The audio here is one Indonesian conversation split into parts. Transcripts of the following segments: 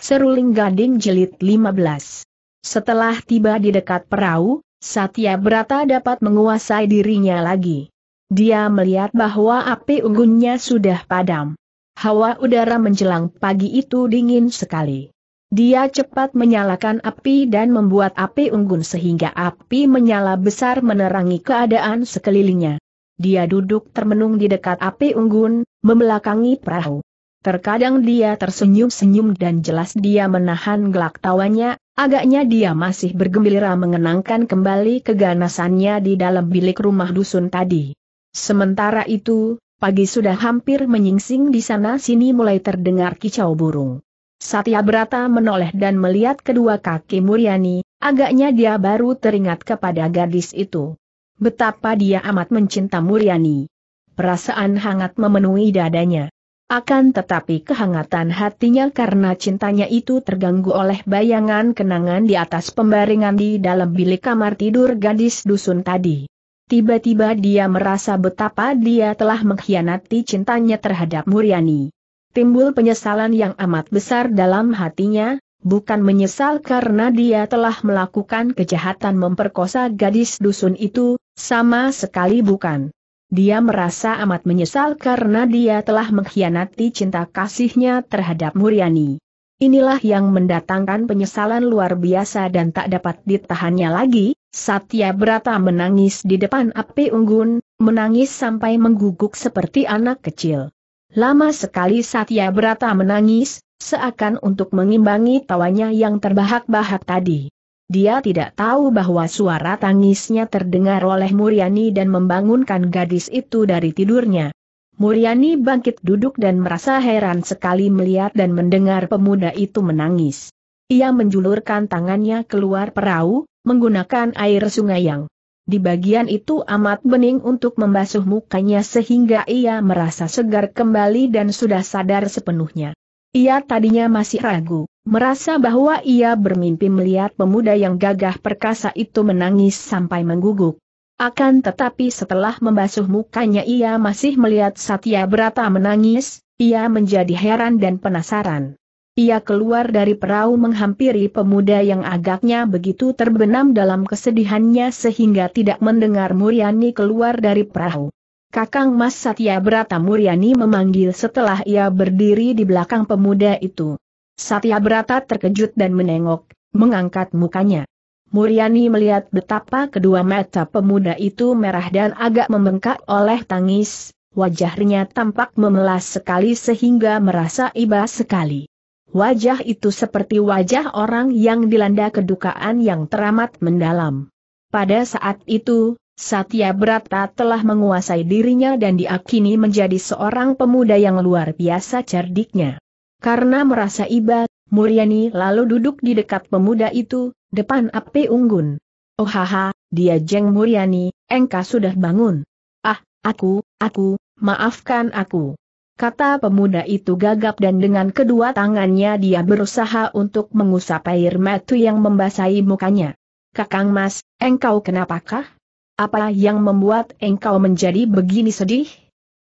Seruling Gading Jelit 15. Setelah tiba di dekat perahu, Satya Brata dapat menguasai dirinya lagi. Dia melihat bahwa api unggunnya sudah padam. Hawa udara menjelang pagi itu dingin sekali. Dia cepat menyalakan api dan membuat api unggun sehingga api menyala besar menerangi keadaan sekelilingnya. Dia duduk termenung di dekat api unggun, membelakangi perahu. Terkadang dia tersenyum-senyum dan jelas dia menahan gelak tawanya, agaknya dia masih bergembira mengenangkan kembali keganasannya di dalam bilik rumah dusun tadi. Sementara itu, pagi sudah hampir menyingsing di sana-sini mulai terdengar kicau burung. Satya Brata menoleh dan melihat kedua kaki Muryani, agaknya dia baru teringat kepada gadis itu. Betapa dia amat mencinta Muryani. Perasaan hangat memenuhi dadanya. Akan tetapi kehangatan hatinya karena cintanya itu terganggu oleh bayangan kenangan di atas pembaringan di dalam bilik kamar tidur gadis dusun tadi. Tiba-tiba dia merasa betapa dia telah mengkhianati cintanya terhadap Muriani. Timbul penyesalan yang amat besar dalam hatinya, bukan menyesal karena dia telah melakukan kejahatan memperkosa gadis dusun itu, sama sekali bukan. Dia merasa amat menyesal karena dia telah mengkhianati cinta kasihnya terhadap Muriani. Inilah yang mendatangkan penyesalan luar biasa dan tak dapat ditahannya lagi, Satya Brata menangis di depan api unggun, menangis sampai mengguguk seperti anak kecil. Lama sekali Satya Brata menangis, seakan untuk mengimbangi tawanya yang terbahak-bahak tadi. Dia tidak tahu bahwa suara tangisnya terdengar oleh Muriani dan membangunkan gadis itu dari tidurnya. Muriani bangkit duduk dan merasa heran sekali melihat dan mendengar pemuda itu menangis. Ia menjulurkan tangannya keluar perahu, menggunakan air sungai yang di bagian itu amat bening untuk membasuh mukanya sehingga ia merasa segar kembali dan sudah sadar sepenuhnya. Ia tadinya masih ragu, merasa bahwa ia bermimpi melihat pemuda yang gagah perkasa itu menangis sampai mengguguk. Akan tetapi setelah membasuh mukanya ia masih melihat Satya Brata menangis, ia menjadi heran dan penasaran. Ia keluar dari perahu menghampiri pemuda yang agaknya begitu terbenam dalam kesedihannya sehingga tidak mendengar Muriani keluar dari perahu. Kakang Mas Satya Brata Muryani memanggil setelah ia berdiri di belakang pemuda itu. Satya Brata terkejut dan menengok, mengangkat mukanya. Muryani melihat betapa kedua mata pemuda itu merah dan agak membengkak oleh tangis, wajahnya tampak memelas sekali sehingga merasa iba sekali. Wajah itu seperti wajah orang yang dilanda kedukaan yang teramat mendalam. Pada saat itu, Satya Brata telah menguasai dirinya dan diakini menjadi seorang pemuda yang luar biasa cerdiknya. Karena merasa iba, Muryani lalu duduk di dekat pemuda itu, depan api unggun. Oh haha, dia jeng Muryani, engkau sudah bangun. Ah, aku, aku, maafkan aku. Kata pemuda itu gagap dan dengan kedua tangannya dia berusaha untuk mengusap air matu yang membasahi mukanya. Kakang Mas, engkau kenapakah? Apa yang membuat engkau menjadi begini sedih?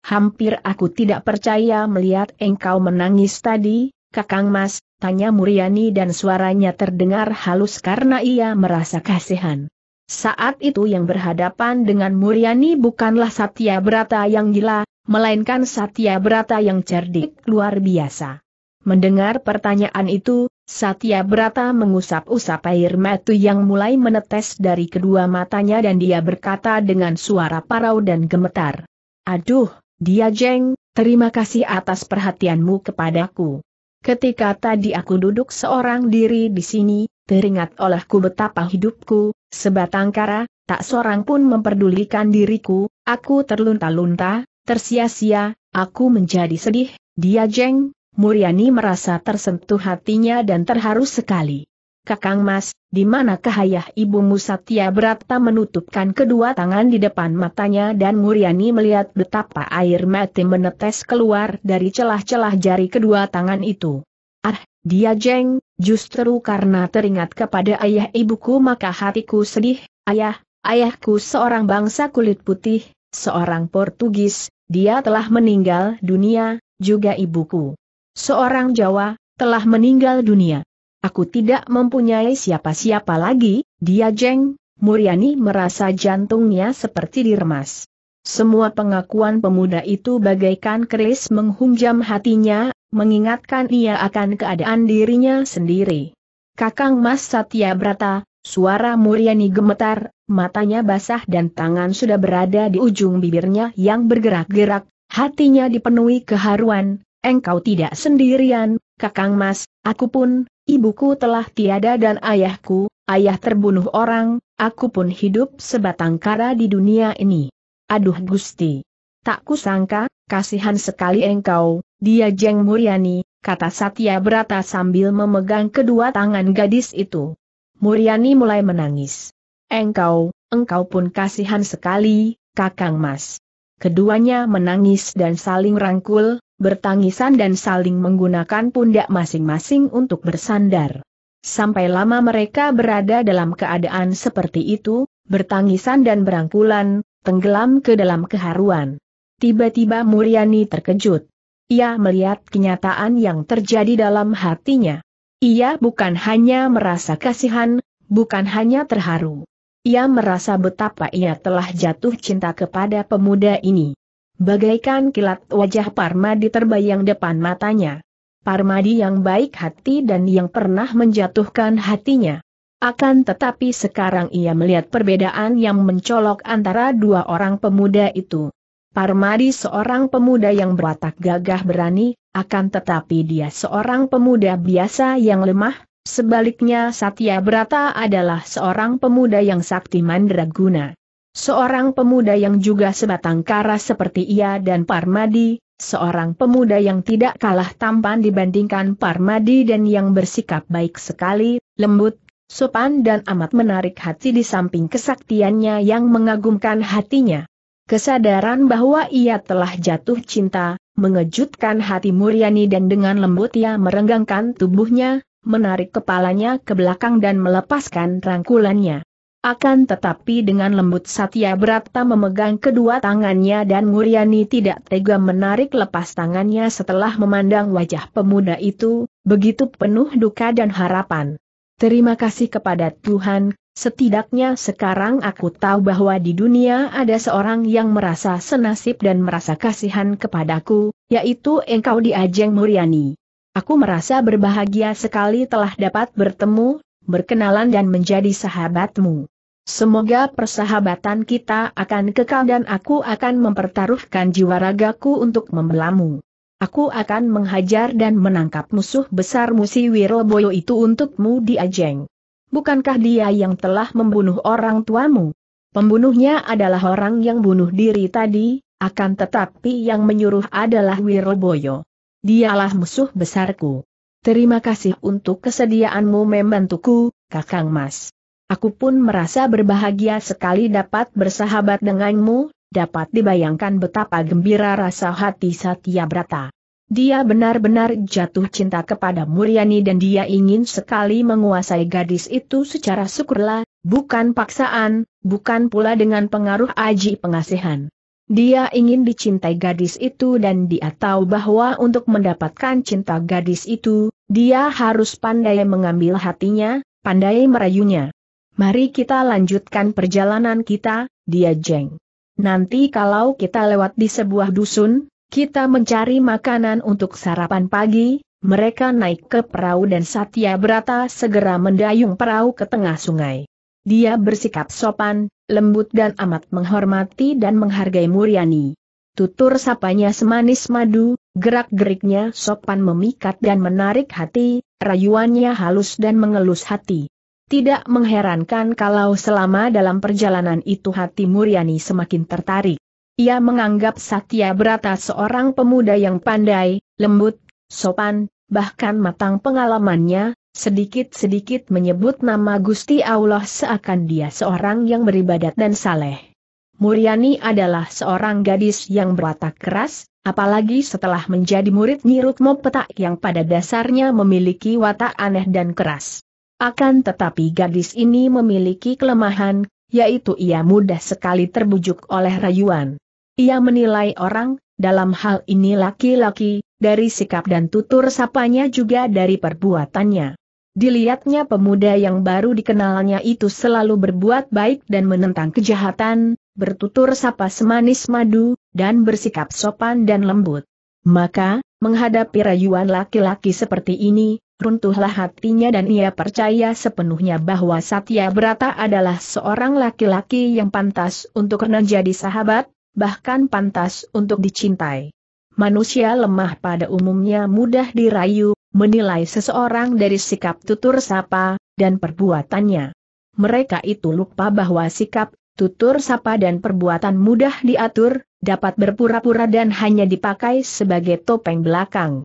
Hampir aku tidak percaya melihat engkau menangis tadi, Kakang Mas, tanya Muriani dan suaranya terdengar halus karena ia merasa kasihan. Saat itu yang berhadapan dengan Muriani bukanlah Satya Brata yang gila, melainkan Satya Brata yang cerdik luar biasa. Mendengar pertanyaan itu, Satya Brata mengusap-usap air mata yang mulai menetes dari kedua matanya dan dia berkata dengan suara parau dan gemetar. Aduh, dia jeng, terima kasih atas perhatianmu kepadaku. Ketika tadi aku duduk seorang diri di sini, teringat olehku betapa hidupku, sebatang kara, tak seorang pun memperdulikan diriku, aku terlunta-lunta, tersia-sia, aku menjadi sedih, dia jeng, Muriani merasa tersentuh hatinya dan terharu sekali. Kakang Mas, di mana kahayah ibumu Satya Brata menutupkan kedua tangan di depan matanya dan Muriani melihat betapa air mati menetes keluar dari celah-celah jari kedua tangan itu. Ah, dia jeng, justru karena teringat kepada ayah ibuku maka hatiku sedih, ayah, ayahku seorang bangsa kulit putih, seorang Portugis, dia telah meninggal dunia, juga ibuku seorang Jawa, telah meninggal dunia. Aku tidak mempunyai siapa-siapa lagi, dia jeng, Muryani merasa jantungnya seperti diremas. Semua pengakuan pemuda itu bagaikan keris menghunjam hatinya, mengingatkan ia akan keadaan dirinya sendiri. Kakang Mas Satya Brata, suara Muryani gemetar, matanya basah dan tangan sudah berada di ujung bibirnya yang bergerak-gerak, hatinya dipenuhi keharuan, engkau tidak sendirian, kakang mas, aku pun, ibuku telah tiada dan ayahku, ayah terbunuh orang, aku pun hidup sebatang kara di dunia ini. Aduh Gusti. Tak kusangka, kasihan sekali engkau, dia Jeng Muriani. kata Satya Brata sambil memegang kedua tangan gadis itu. Muriani mulai menangis. Engkau, engkau pun kasihan sekali, kakang mas. Keduanya menangis dan saling rangkul, bertangisan dan saling menggunakan pundak masing-masing untuk bersandar. Sampai lama mereka berada dalam keadaan seperti itu, bertangisan dan berangkulan, tenggelam ke dalam keharuan. Tiba-tiba Muriani terkejut. Ia melihat kenyataan yang terjadi dalam hatinya. Ia bukan hanya merasa kasihan, bukan hanya terharu. Ia merasa betapa ia telah jatuh cinta kepada pemuda ini. Bagaikan kilat wajah Parmadi terbayang depan matanya. Parmadi yang baik hati dan yang pernah menjatuhkan hatinya. Akan tetapi sekarang ia melihat perbedaan yang mencolok antara dua orang pemuda itu. Parmadi seorang pemuda yang berwatak gagah berani, akan tetapi dia seorang pemuda biasa yang lemah, sebaliknya Satya Brata adalah seorang pemuda yang sakti mandraguna. Seorang pemuda yang juga sebatang kara seperti ia dan Parmadi, seorang pemuda yang tidak kalah tampan dibandingkan Parmadi dan yang bersikap baik sekali, lembut, sopan dan amat menarik hati di samping kesaktiannya yang mengagumkan hatinya. Kesadaran bahwa ia telah jatuh cinta, mengejutkan hati Muryani dan dengan lembut ia merenggangkan tubuhnya, menarik kepalanya ke belakang dan melepaskan rangkulannya. Akan tetapi dengan lembut Satya Brata memegang kedua tangannya dan Muryani tidak tega menarik lepas tangannya setelah memandang wajah pemuda itu, begitu penuh duka dan harapan. Terima kasih kepada Tuhan, setidaknya sekarang aku tahu bahwa di dunia ada seorang yang merasa senasib dan merasa kasihan kepadaku, yaitu engkau di Ajeng Muryani. Aku merasa berbahagia sekali telah dapat bertemu, berkenalan dan menjadi sahabatmu. Semoga persahabatan kita akan kekal dan aku akan mempertaruhkan jiwa ragaku untuk membelamu. Aku akan menghajar dan menangkap musuh besar musi Wiroboyo itu untukmu di Ajeng. Bukankah dia yang telah membunuh orang tuamu? Pembunuhnya adalah orang yang bunuh diri tadi, akan tetapi yang menyuruh adalah Wiroboyo. Dialah musuh besarku. Terima kasih untuk kesediaanmu membantuku, Kakang Mas. Aku pun merasa berbahagia sekali dapat bersahabat denganmu, dapat dibayangkan betapa gembira rasa hati Satya Brata. Dia benar-benar jatuh cinta kepada Muryani dan dia ingin sekali menguasai gadis itu secara sukarela, bukan paksaan, bukan pula dengan pengaruh aji pengasihan. Dia ingin dicintai gadis itu dan dia tahu bahwa untuk mendapatkan cinta gadis itu, dia harus pandai mengambil hatinya, pandai merayunya. Mari kita lanjutkan perjalanan kita, dia jeng. Nanti kalau kita lewat di sebuah dusun, kita mencari makanan untuk sarapan pagi, mereka naik ke perahu dan Satya Brata segera mendayung perahu ke tengah sungai. Dia bersikap sopan, lembut dan amat menghormati dan menghargai Muriani. Tutur sapanya semanis madu, gerak-geriknya sopan memikat dan menarik hati, rayuannya halus dan mengelus hati. Tidak mengherankan kalau selama dalam perjalanan itu hati Muriani semakin tertarik. Ia menganggap Satya Brata seorang pemuda yang pandai, lembut, sopan, bahkan matang pengalamannya, sedikit-sedikit menyebut nama Gusti Allah seakan dia seorang yang beribadat dan saleh. Muriani adalah seorang gadis yang berwatak keras, apalagi setelah menjadi murid Nyirutmo Petak yang pada dasarnya memiliki watak aneh dan keras. Akan tetapi gadis ini memiliki kelemahan, yaitu ia mudah sekali terbujuk oleh rayuan. Ia menilai orang, dalam hal ini laki-laki, dari sikap dan tutur sapanya juga dari perbuatannya. Dilihatnya pemuda yang baru dikenalnya itu selalu berbuat baik dan menentang kejahatan, bertutur sapa semanis madu, dan bersikap sopan dan lembut. Maka, menghadapi rayuan laki-laki seperti ini, runtuhlah hatinya dan ia percaya sepenuhnya bahwa Satya Brata adalah seorang laki-laki yang pantas untuk menjadi sahabat, bahkan pantas untuk dicintai. Manusia lemah pada umumnya mudah dirayu, menilai seseorang dari sikap tutur sapa, dan perbuatannya. Mereka itu lupa bahwa sikap, tutur sapa dan perbuatan mudah diatur, dapat berpura-pura dan hanya dipakai sebagai topeng belakang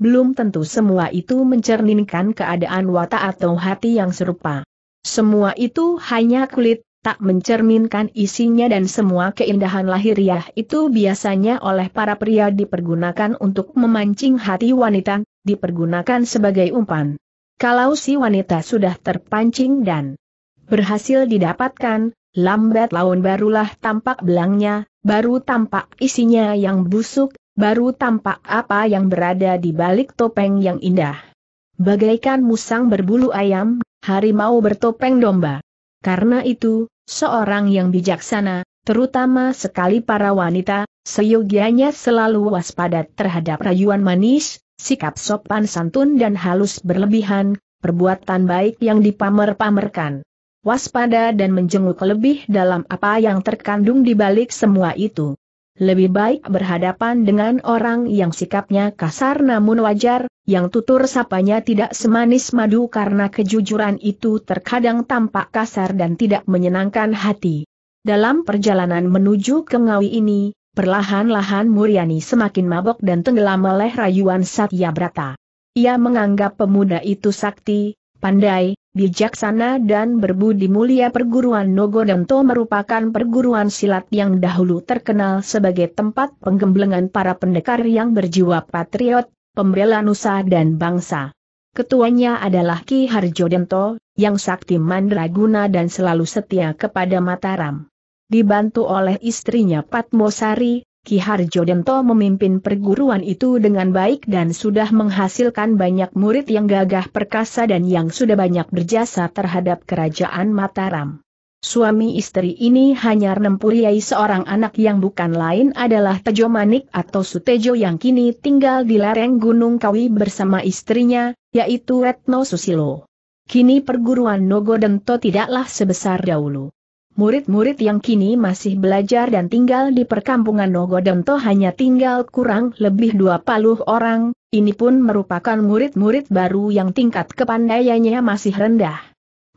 belum tentu semua itu mencerminkan keadaan watak atau hati yang serupa. Semua itu hanya kulit, tak mencerminkan isinya dan semua keindahan lahiriah itu biasanya oleh para pria dipergunakan untuk memancing hati wanita, dipergunakan sebagai umpan. Kalau si wanita sudah terpancing dan berhasil didapatkan, lambat laun barulah tampak belangnya, baru tampak isinya yang busuk, baru tampak apa yang berada di balik topeng yang indah. Bagaikan musang berbulu ayam, harimau bertopeng domba. Karena itu, seorang yang bijaksana, terutama sekali para wanita, seyogianya selalu waspada terhadap rayuan manis, sikap sopan santun dan halus berlebihan, perbuatan baik yang dipamer-pamerkan. Waspada dan menjenguk lebih dalam apa yang terkandung di balik semua itu. Lebih baik berhadapan dengan orang yang sikapnya kasar namun wajar, yang tutur sapanya tidak semanis madu karena kejujuran itu terkadang tampak kasar dan tidak menyenangkan hati. Dalam perjalanan menuju ke Ngawi ini, perlahan-lahan Muriani semakin mabok dan tenggelam oleh rayuan Satya Brata. Ia menganggap pemuda itu sakti, pandai, bijaksana dan berbudi mulia perguruan Nogodonto merupakan perguruan silat yang dahulu terkenal sebagai tempat penggemblengan para pendekar yang berjiwa patriot, pembela nusa dan bangsa. Ketuanya adalah Ki Harjo Dento, yang sakti mandraguna dan selalu setia kepada Mataram. Dibantu oleh istrinya Patmosari, Ki Harjo Dento memimpin perguruan itu dengan baik dan sudah menghasilkan banyak murid yang gagah perkasa dan yang sudah banyak berjasa terhadap kerajaan Mataram. Suami istri ini hanya nempuriai seorang anak yang bukan lain adalah Tejo Manik atau Sutejo yang kini tinggal di lereng Gunung Kawi bersama istrinya, yaitu Retno Susilo. Kini perguruan Nogo Dento tidaklah sebesar dahulu. Murid-murid yang kini masih belajar dan tinggal di perkampungan Nogodonto hanya tinggal kurang lebih 20 orang, ini pun merupakan murid-murid baru yang tingkat kepandaiannya masih rendah.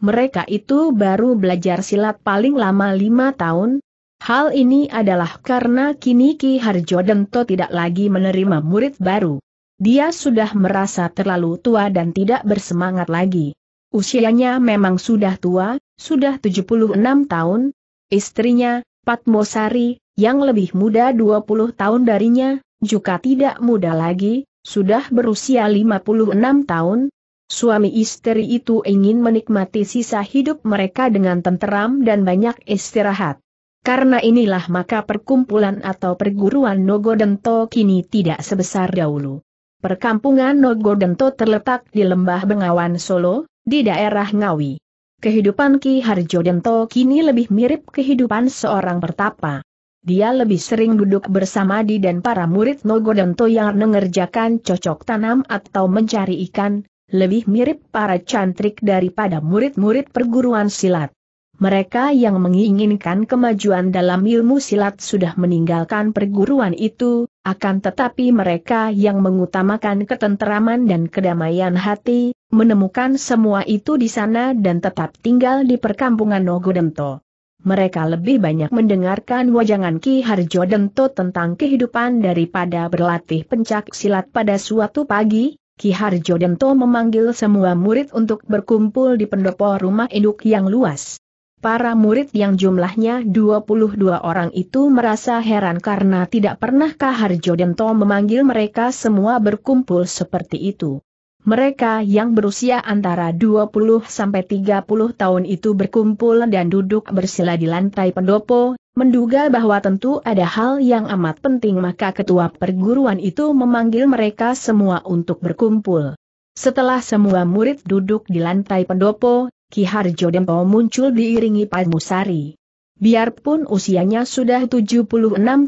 Mereka itu baru belajar silat paling lama lima tahun, Hal ini adalah karena kini Ki Harjo Dento tidak lagi menerima murid baru. Dia sudah merasa terlalu tua dan tidak bersemangat lagi. Usianya memang sudah tua, sudah 76 tahun. Istrinya, Patmosari, yang lebih muda 20 tahun darinya, juga tidak muda lagi, sudah berusia 56 tahun. Suami istri itu ingin menikmati sisa hidup mereka dengan tenteram dan banyak istirahat. Karena inilah maka perkumpulan atau perguruan Nogodento kini tidak sebesar dahulu. Perkampungan Nogodento terletak di lembah Bengawan Solo, di daerah Ngawi. Kehidupan Ki Harjo Dento kini lebih mirip kehidupan seorang pertapa. Dia lebih sering duduk bersama di dan para murid Nogo Dento yang mengerjakan cocok tanam atau mencari ikan, lebih mirip para cantrik daripada murid-murid perguruan silat. Mereka yang menginginkan kemajuan dalam ilmu silat sudah meninggalkan perguruan itu, akan tetapi mereka yang mengutamakan ketenteraman dan kedamaian hati, menemukan semua itu di sana dan tetap tinggal di perkampungan Nogodento. Mereka lebih banyak mendengarkan wajangan Ki Harjo Dento tentang kehidupan daripada berlatih pencak silat pada suatu pagi, Ki Harjo Dento memanggil semua murid untuk berkumpul di pendopo rumah induk yang luas. Para murid yang jumlahnya 22 orang itu merasa heran karena tidak pernahkah Harjo Dento memanggil mereka semua berkumpul seperti itu. Mereka yang berusia antara 20 sampai 30 tahun itu berkumpul dan duduk bersila di lantai pendopo, menduga bahwa tentu ada hal yang amat penting maka ketua perguruan itu memanggil mereka semua untuk berkumpul. Setelah semua murid duduk di lantai pendopo, Ki Harjo Dempo muncul diiringi Pak Musari. Biarpun usianya sudah 76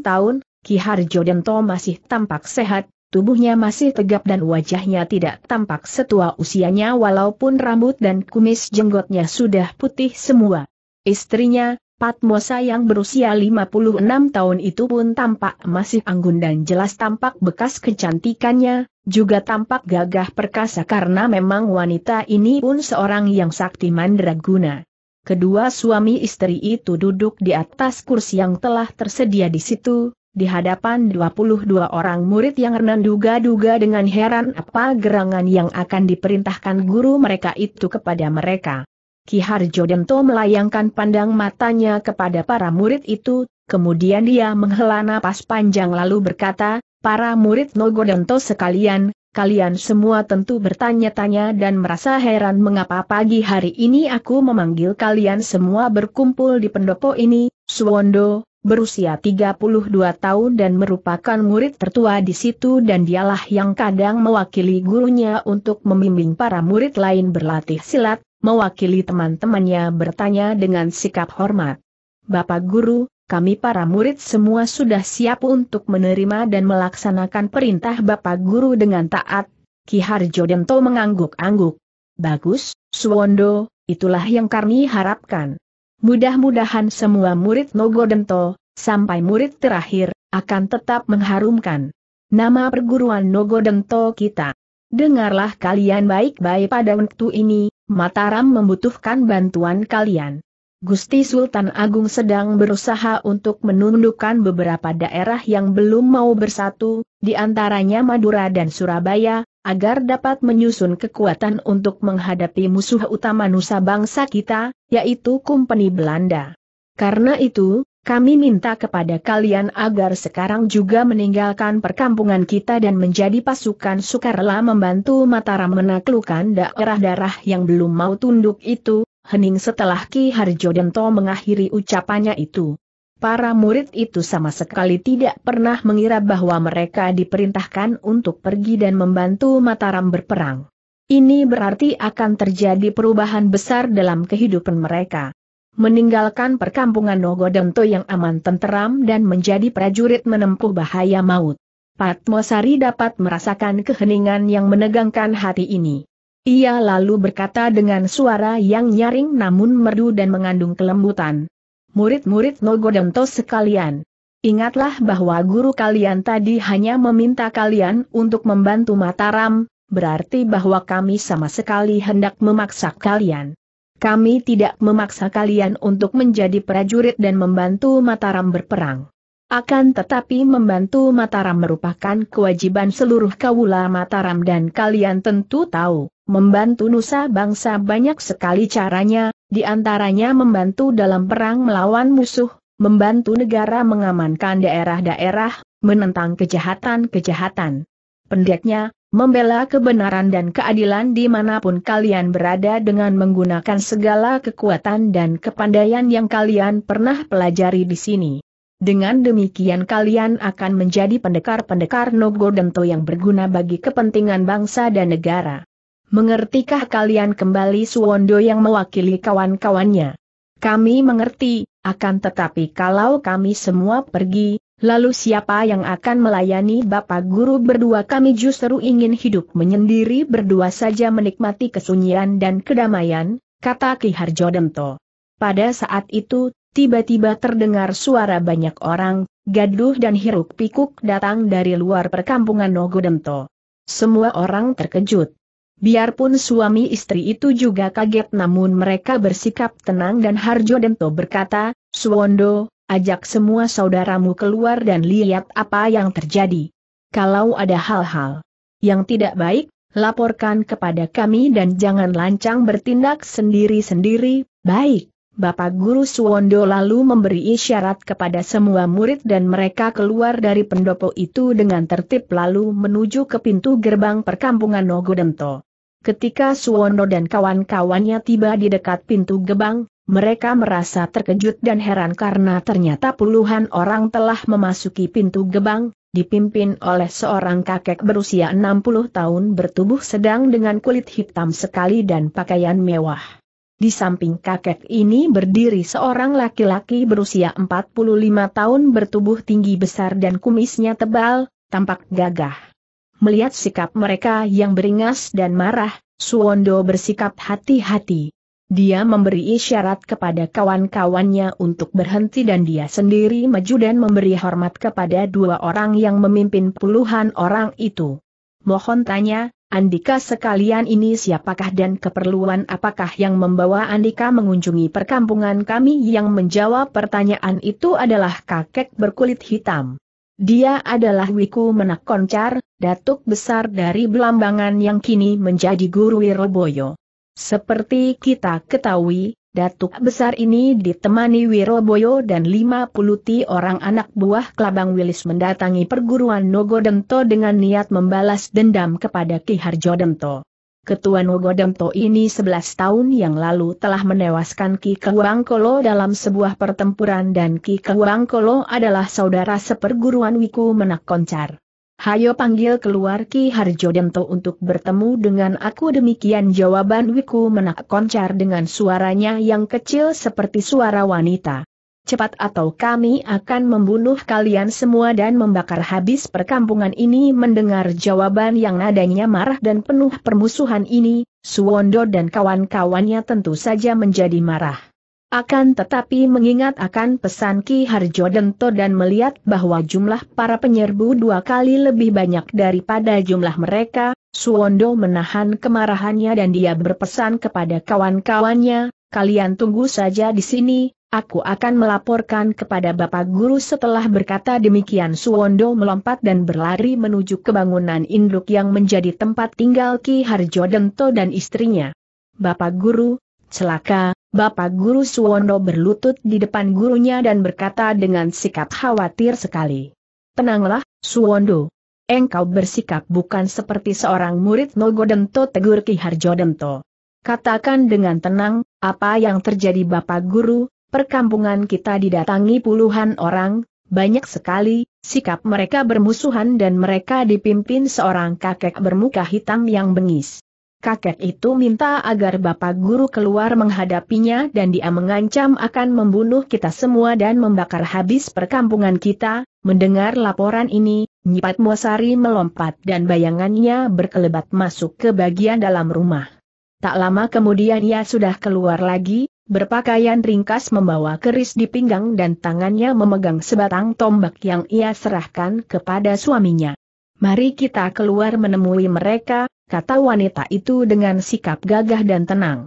tahun, Ki Harjo Dempo masih tampak sehat, tubuhnya masih tegap dan wajahnya tidak tampak setua usianya walaupun rambut dan kumis jenggotnya sudah putih semua. Istrinya, Patmosa yang berusia 56 tahun itu pun tampak masih anggun dan jelas tampak bekas kecantikannya, juga tampak gagah perkasa karena memang wanita ini pun seorang yang sakti mandraguna. Kedua suami istri itu duduk di atas kursi yang telah tersedia di situ, di hadapan 22 orang murid yang duga duga dengan heran apa gerangan yang akan diperintahkan guru mereka itu kepada mereka. Ki Harjo Dento melayangkan pandang matanya kepada para murid itu, kemudian dia menghela napas panjang lalu berkata, para murid Nogodonto sekalian, kalian semua tentu bertanya-tanya dan merasa heran mengapa pagi hari ini aku memanggil kalian semua berkumpul di pendopo ini, Suwondo, berusia 32 tahun dan merupakan murid tertua di situ dan dialah yang kadang mewakili gurunya untuk membimbing para murid lain berlatih silat, mewakili teman-temannya bertanya dengan sikap hormat. Bapak Guru, kami para murid semua sudah siap untuk menerima dan melaksanakan perintah Bapak Guru dengan taat. Ki Harjo Dento mengangguk-angguk. Bagus, Suwondo, itulah yang kami harapkan. Mudah-mudahan semua murid Nogo Dento, sampai murid terakhir, akan tetap mengharumkan nama perguruan Nogo Dento kita. Dengarlah kalian baik-baik pada waktu ini, Mataram membutuhkan bantuan kalian. Gusti Sultan Agung sedang berusaha untuk menundukkan beberapa daerah yang belum mau bersatu, di antaranya Madura dan Surabaya, agar dapat menyusun kekuatan untuk menghadapi musuh utama nusa bangsa kita, yaitu Kompeni Belanda. Karena itu, kami minta kepada kalian agar sekarang juga meninggalkan perkampungan kita dan menjadi pasukan sukarela membantu Mataram menaklukkan daerah-daerah yang belum mau tunduk itu, hening setelah Ki Harjo Dento mengakhiri ucapannya itu. Para murid itu sama sekali tidak pernah mengira bahwa mereka diperintahkan untuk pergi dan membantu Mataram berperang. Ini berarti akan terjadi perubahan besar dalam kehidupan mereka. Meninggalkan perkampungan Nogodento yang aman tenteram dan menjadi prajurit menempuh bahaya maut. Patmosari dapat merasakan keheningan yang menegangkan hati ini. Ia lalu berkata dengan suara yang nyaring namun merdu dan mengandung kelembutan. Murid-murid Nogodonto sekalian. Ingatlah bahwa guru kalian tadi hanya meminta kalian untuk membantu Mataram, berarti bahwa kami sama sekali hendak memaksa kalian. Kami tidak memaksa kalian untuk menjadi prajurit dan membantu Mataram berperang. Akan tetapi membantu Mataram merupakan kewajiban seluruh kawula Mataram dan kalian tentu tahu, membantu nusa bangsa banyak sekali caranya, di antaranya membantu dalam perang melawan musuh, membantu negara mengamankan daerah-daerah, menentang kejahatan-kejahatan. Pendeknya, membela kebenaran dan keadilan dimanapun kalian berada dengan menggunakan segala kekuatan dan kepandaian yang kalian pernah pelajari di sini. Dengan demikian kalian akan menjadi pendekar-pendekar Nogodento yang berguna bagi kepentingan bangsa dan negara. Mengertikah kalian kembali Suwondo yang mewakili kawan-kawannya? Kami mengerti, akan tetapi kalau kami semua pergi, lalu siapa yang akan melayani Bapak Guru berdua kami justru ingin hidup menyendiri berdua saja menikmati kesunyian dan kedamaian, kata Ki Harjo Dento. Pada saat itu, tiba-tiba terdengar suara banyak orang, gaduh dan hiruk pikuk datang dari luar perkampungan Nogodento. Semua orang terkejut. Biarpun suami istri itu juga kaget namun mereka bersikap tenang dan Harjo dento berkata, Suwondo, ajak semua saudaramu keluar dan lihat apa yang terjadi. Kalau ada hal-hal yang tidak baik, laporkan kepada kami dan jangan lancang bertindak sendiri-sendiri, baik. Bapak Guru Suwondo lalu memberi isyarat kepada semua murid dan mereka keluar dari pendopo itu dengan tertib lalu menuju ke pintu gerbang perkampungan Nogodemto. Ketika Suwondo dan kawan-kawannya tiba di dekat pintu gerbang, mereka merasa terkejut dan heran karena ternyata puluhan orang telah memasuki pintu gerbang, dipimpin oleh seorang kakek berusia 60 tahun bertubuh sedang dengan kulit hitam sekali dan pakaian mewah. Di samping kakek ini berdiri seorang laki-laki berusia 45 tahun bertubuh tinggi besar dan kumisnya tebal, tampak gagah. Melihat sikap mereka yang beringas dan marah, Suwondo bersikap hati-hati. Dia memberi isyarat kepada kawan-kawannya untuk berhenti dan dia sendiri maju dan memberi hormat kepada dua orang yang memimpin puluhan orang itu. Mohon tanya, Andika sekalian ini siapakah dan keperluan apakah yang membawa Andika mengunjungi perkampungan kami yang menjawab pertanyaan itu adalah kakek berkulit hitam. Dia adalah Wiku Menak Koncar, datuk besar dari Belambangan yang kini menjadi guru Wiroboyo. Seperti kita ketahui, Datuk besar ini ditemani Wiroboyo dan 50 ti orang anak buah Kelabang Wilis mendatangi perguruan Nogodento dengan niat membalas dendam kepada Ki Harjo Dento. Ketua Nogodento ini 11 tahun yang lalu telah menewaskan Ki Kewangkolo dalam sebuah pertempuran dan Ki Kewangkolo adalah saudara seperguruan Wiku Menak Koncar. Hayo panggil keluar Ki Harjo Dento untuk bertemu dengan aku demikian jawaban Wiku menak koncar dengan suaranya yang kecil seperti suara wanita. Cepat atau kami akan membunuh kalian semua dan membakar habis perkampungan ini mendengar jawaban yang nadanya marah dan penuh permusuhan ini, Suwondo dan kawan-kawannya tentu saja menjadi marah. Akan tetapi mengingat akan pesan Ki Harjo Dento dan melihat bahwa jumlah para penyerbu dua kali lebih banyak daripada jumlah mereka, Suwondo menahan kemarahannya dan dia berpesan kepada kawan-kawannya, kalian tunggu saja di sini, aku akan melaporkan kepada Bapak Guru setelah berkata demikian Suwondo melompat dan berlari menuju kebangunan bangunan induk yang menjadi tempat tinggal Ki Harjo Dento dan istrinya. Bapak Guru, celaka, Bapak Guru Suwondo berlutut di depan gurunya dan berkata dengan sikap khawatir sekali. Tenanglah, Suwondo. Engkau bersikap bukan seperti seorang murid Nogodento Tegur Ki Harjodento. Katakan dengan tenang, apa yang terjadi Bapak Guru, perkampungan kita didatangi puluhan orang, banyak sekali, sikap mereka bermusuhan dan mereka dipimpin seorang kakek bermuka hitam yang bengis kakek itu minta agar Bapak Guru keluar menghadapinya dan dia mengancam akan membunuh kita semua dan membakar habis perkampungan kita. Mendengar laporan ini, Nyipat Mosari melompat dan bayangannya berkelebat masuk ke bagian dalam rumah. Tak lama kemudian ia sudah keluar lagi, berpakaian ringkas membawa keris di pinggang dan tangannya memegang sebatang tombak yang ia serahkan kepada suaminya. Mari kita keluar menemui mereka, kata wanita itu dengan sikap gagah dan tenang.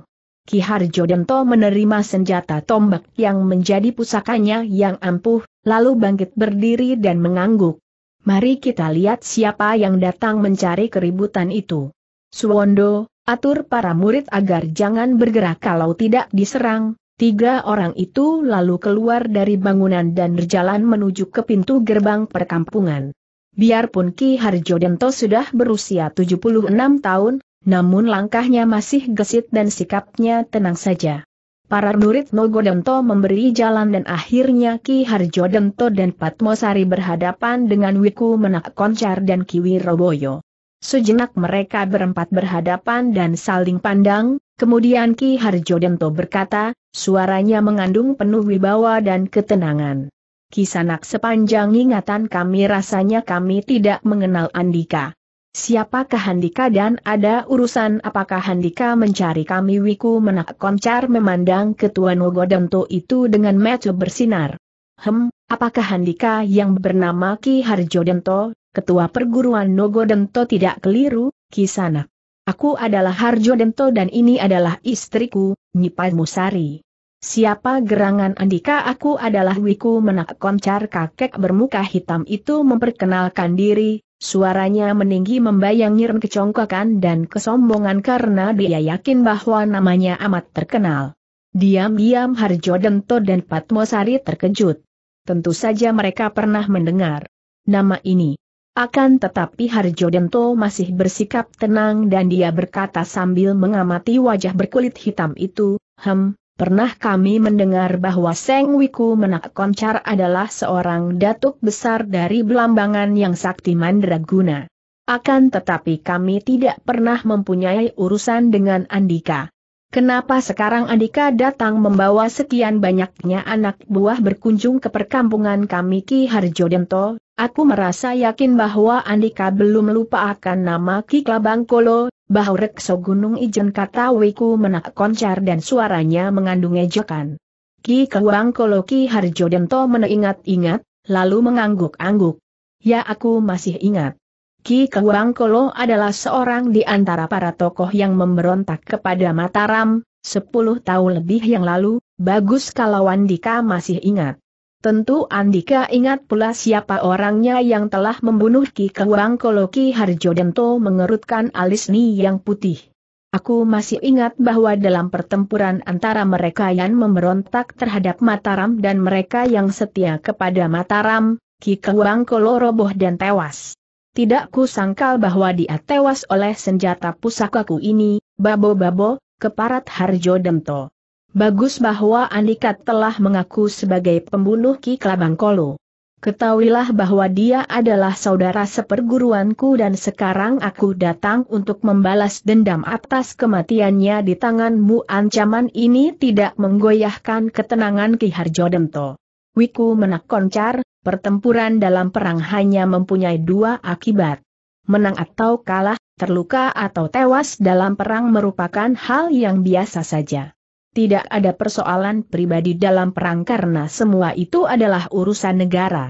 Ki Harjo Dento menerima senjata tombak yang menjadi pusakanya yang ampuh, lalu bangkit berdiri dan mengangguk. Mari kita lihat siapa yang datang mencari keributan itu. Suwondo, atur para murid agar jangan bergerak kalau tidak diserang. Tiga orang itu lalu keluar dari bangunan dan berjalan menuju ke pintu gerbang perkampungan. Biarpun Ki Harjo Dento sudah berusia 76 tahun, namun langkahnya masih gesit dan sikapnya tenang saja. Para Nogo Dento memberi jalan dan akhirnya Ki Harjo Dento dan Patmosari berhadapan dengan Wiku Menak Koncar dan Kiwi Roboyo. Sejenak mereka berempat berhadapan dan saling pandang, kemudian Ki Harjo Dento berkata, suaranya mengandung penuh wibawa dan ketenangan. Kisanak sepanjang ingatan kami rasanya kami tidak mengenal Andika. Siapakah Andika dan ada urusan apakah Andika mencari kami Wiku menak koncar memandang ketua Nogodonto itu dengan mata bersinar. Hem, apakah Andika yang bernama Ki Harjo Dento, ketua perguruan Nogodonto tidak keliru, Kisanak? Aku adalah Harjo Dento dan ini adalah istriku, Nyipai Musari. Siapa gerangan Andika aku adalah Wiku menak komcar kakek bermuka hitam itu memperkenalkan diri, suaranya meninggi membayangi kecongkakan dan kesombongan karena dia yakin bahwa namanya amat terkenal. Diam-diam Harjo Dento dan Patmosari terkejut. Tentu saja mereka pernah mendengar nama ini. Akan tetapi Harjo Dento masih bersikap tenang dan dia berkata sambil mengamati wajah berkulit hitam itu, Hem, Pernah kami mendengar bahwa Seng Wiku Menak Koncar adalah seorang datuk besar dari Belambangan yang sakti mandraguna. Akan tetapi kami tidak pernah mempunyai urusan dengan Andika. Kenapa sekarang Andika datang membawa sekian banyaknya anak buah berkunjung ke perkampungan kami Ki Harjo Dento? Aku merasa yakin bahwa Andika belum lupa akan nama Ki Klabangkolo, Bahurekso rekso gunung ijen kata Wiku menak koncar dan suaranya mengandung ejekan. Ki Klabangkolo Ki Harjo Dento meneingat ingat lalu mengangguk-angguk. Ya aku masih ingat. Ki Kahuang Kolo adalah seorang di antara para tokoh yang memberontak kepada Mataram, sepuluh tahun lebih yang lalu, bagus kalau Andika masih ingat. Tentu Andika ingat pula siapa orangnya yang telah membunuh Ki Kahuang Kolo Ki Harjodento mengerutkan alis ni yang putih. Aku masih ingat bahwa dalam pertempuran antara mereka yang memberontak terhadap Mataram dan mereka yang setia kepada Mataram, Ki Kahuang Kolo roboh dan tewas tidak ku sangkal bahwa dia tewas oleh senjata pusakaku ini, babo-babo, keparat Harjo Demto. Bagus bahwa Andika telah mengaku sebagai pembunuh Ki Klabang Kolo. Ketahuilah bahwa dia adalah saudara seperguruanku dan sekarang aku datang untuk membalas dendam atas kematiannya di tanganmu. Ancaman ini tidak menggoyahkan ketenangan Ki Harjo Demto. Wiku menak koncar, pertempuran dalam perang hanya mempunyai dua akibat. Menang atau kalah, terluka atau tewas dalam perang merupakan hal yang biasa saja. Tidak ada persoalan pribadi dalam perang karena semua itu adalah urusan negara.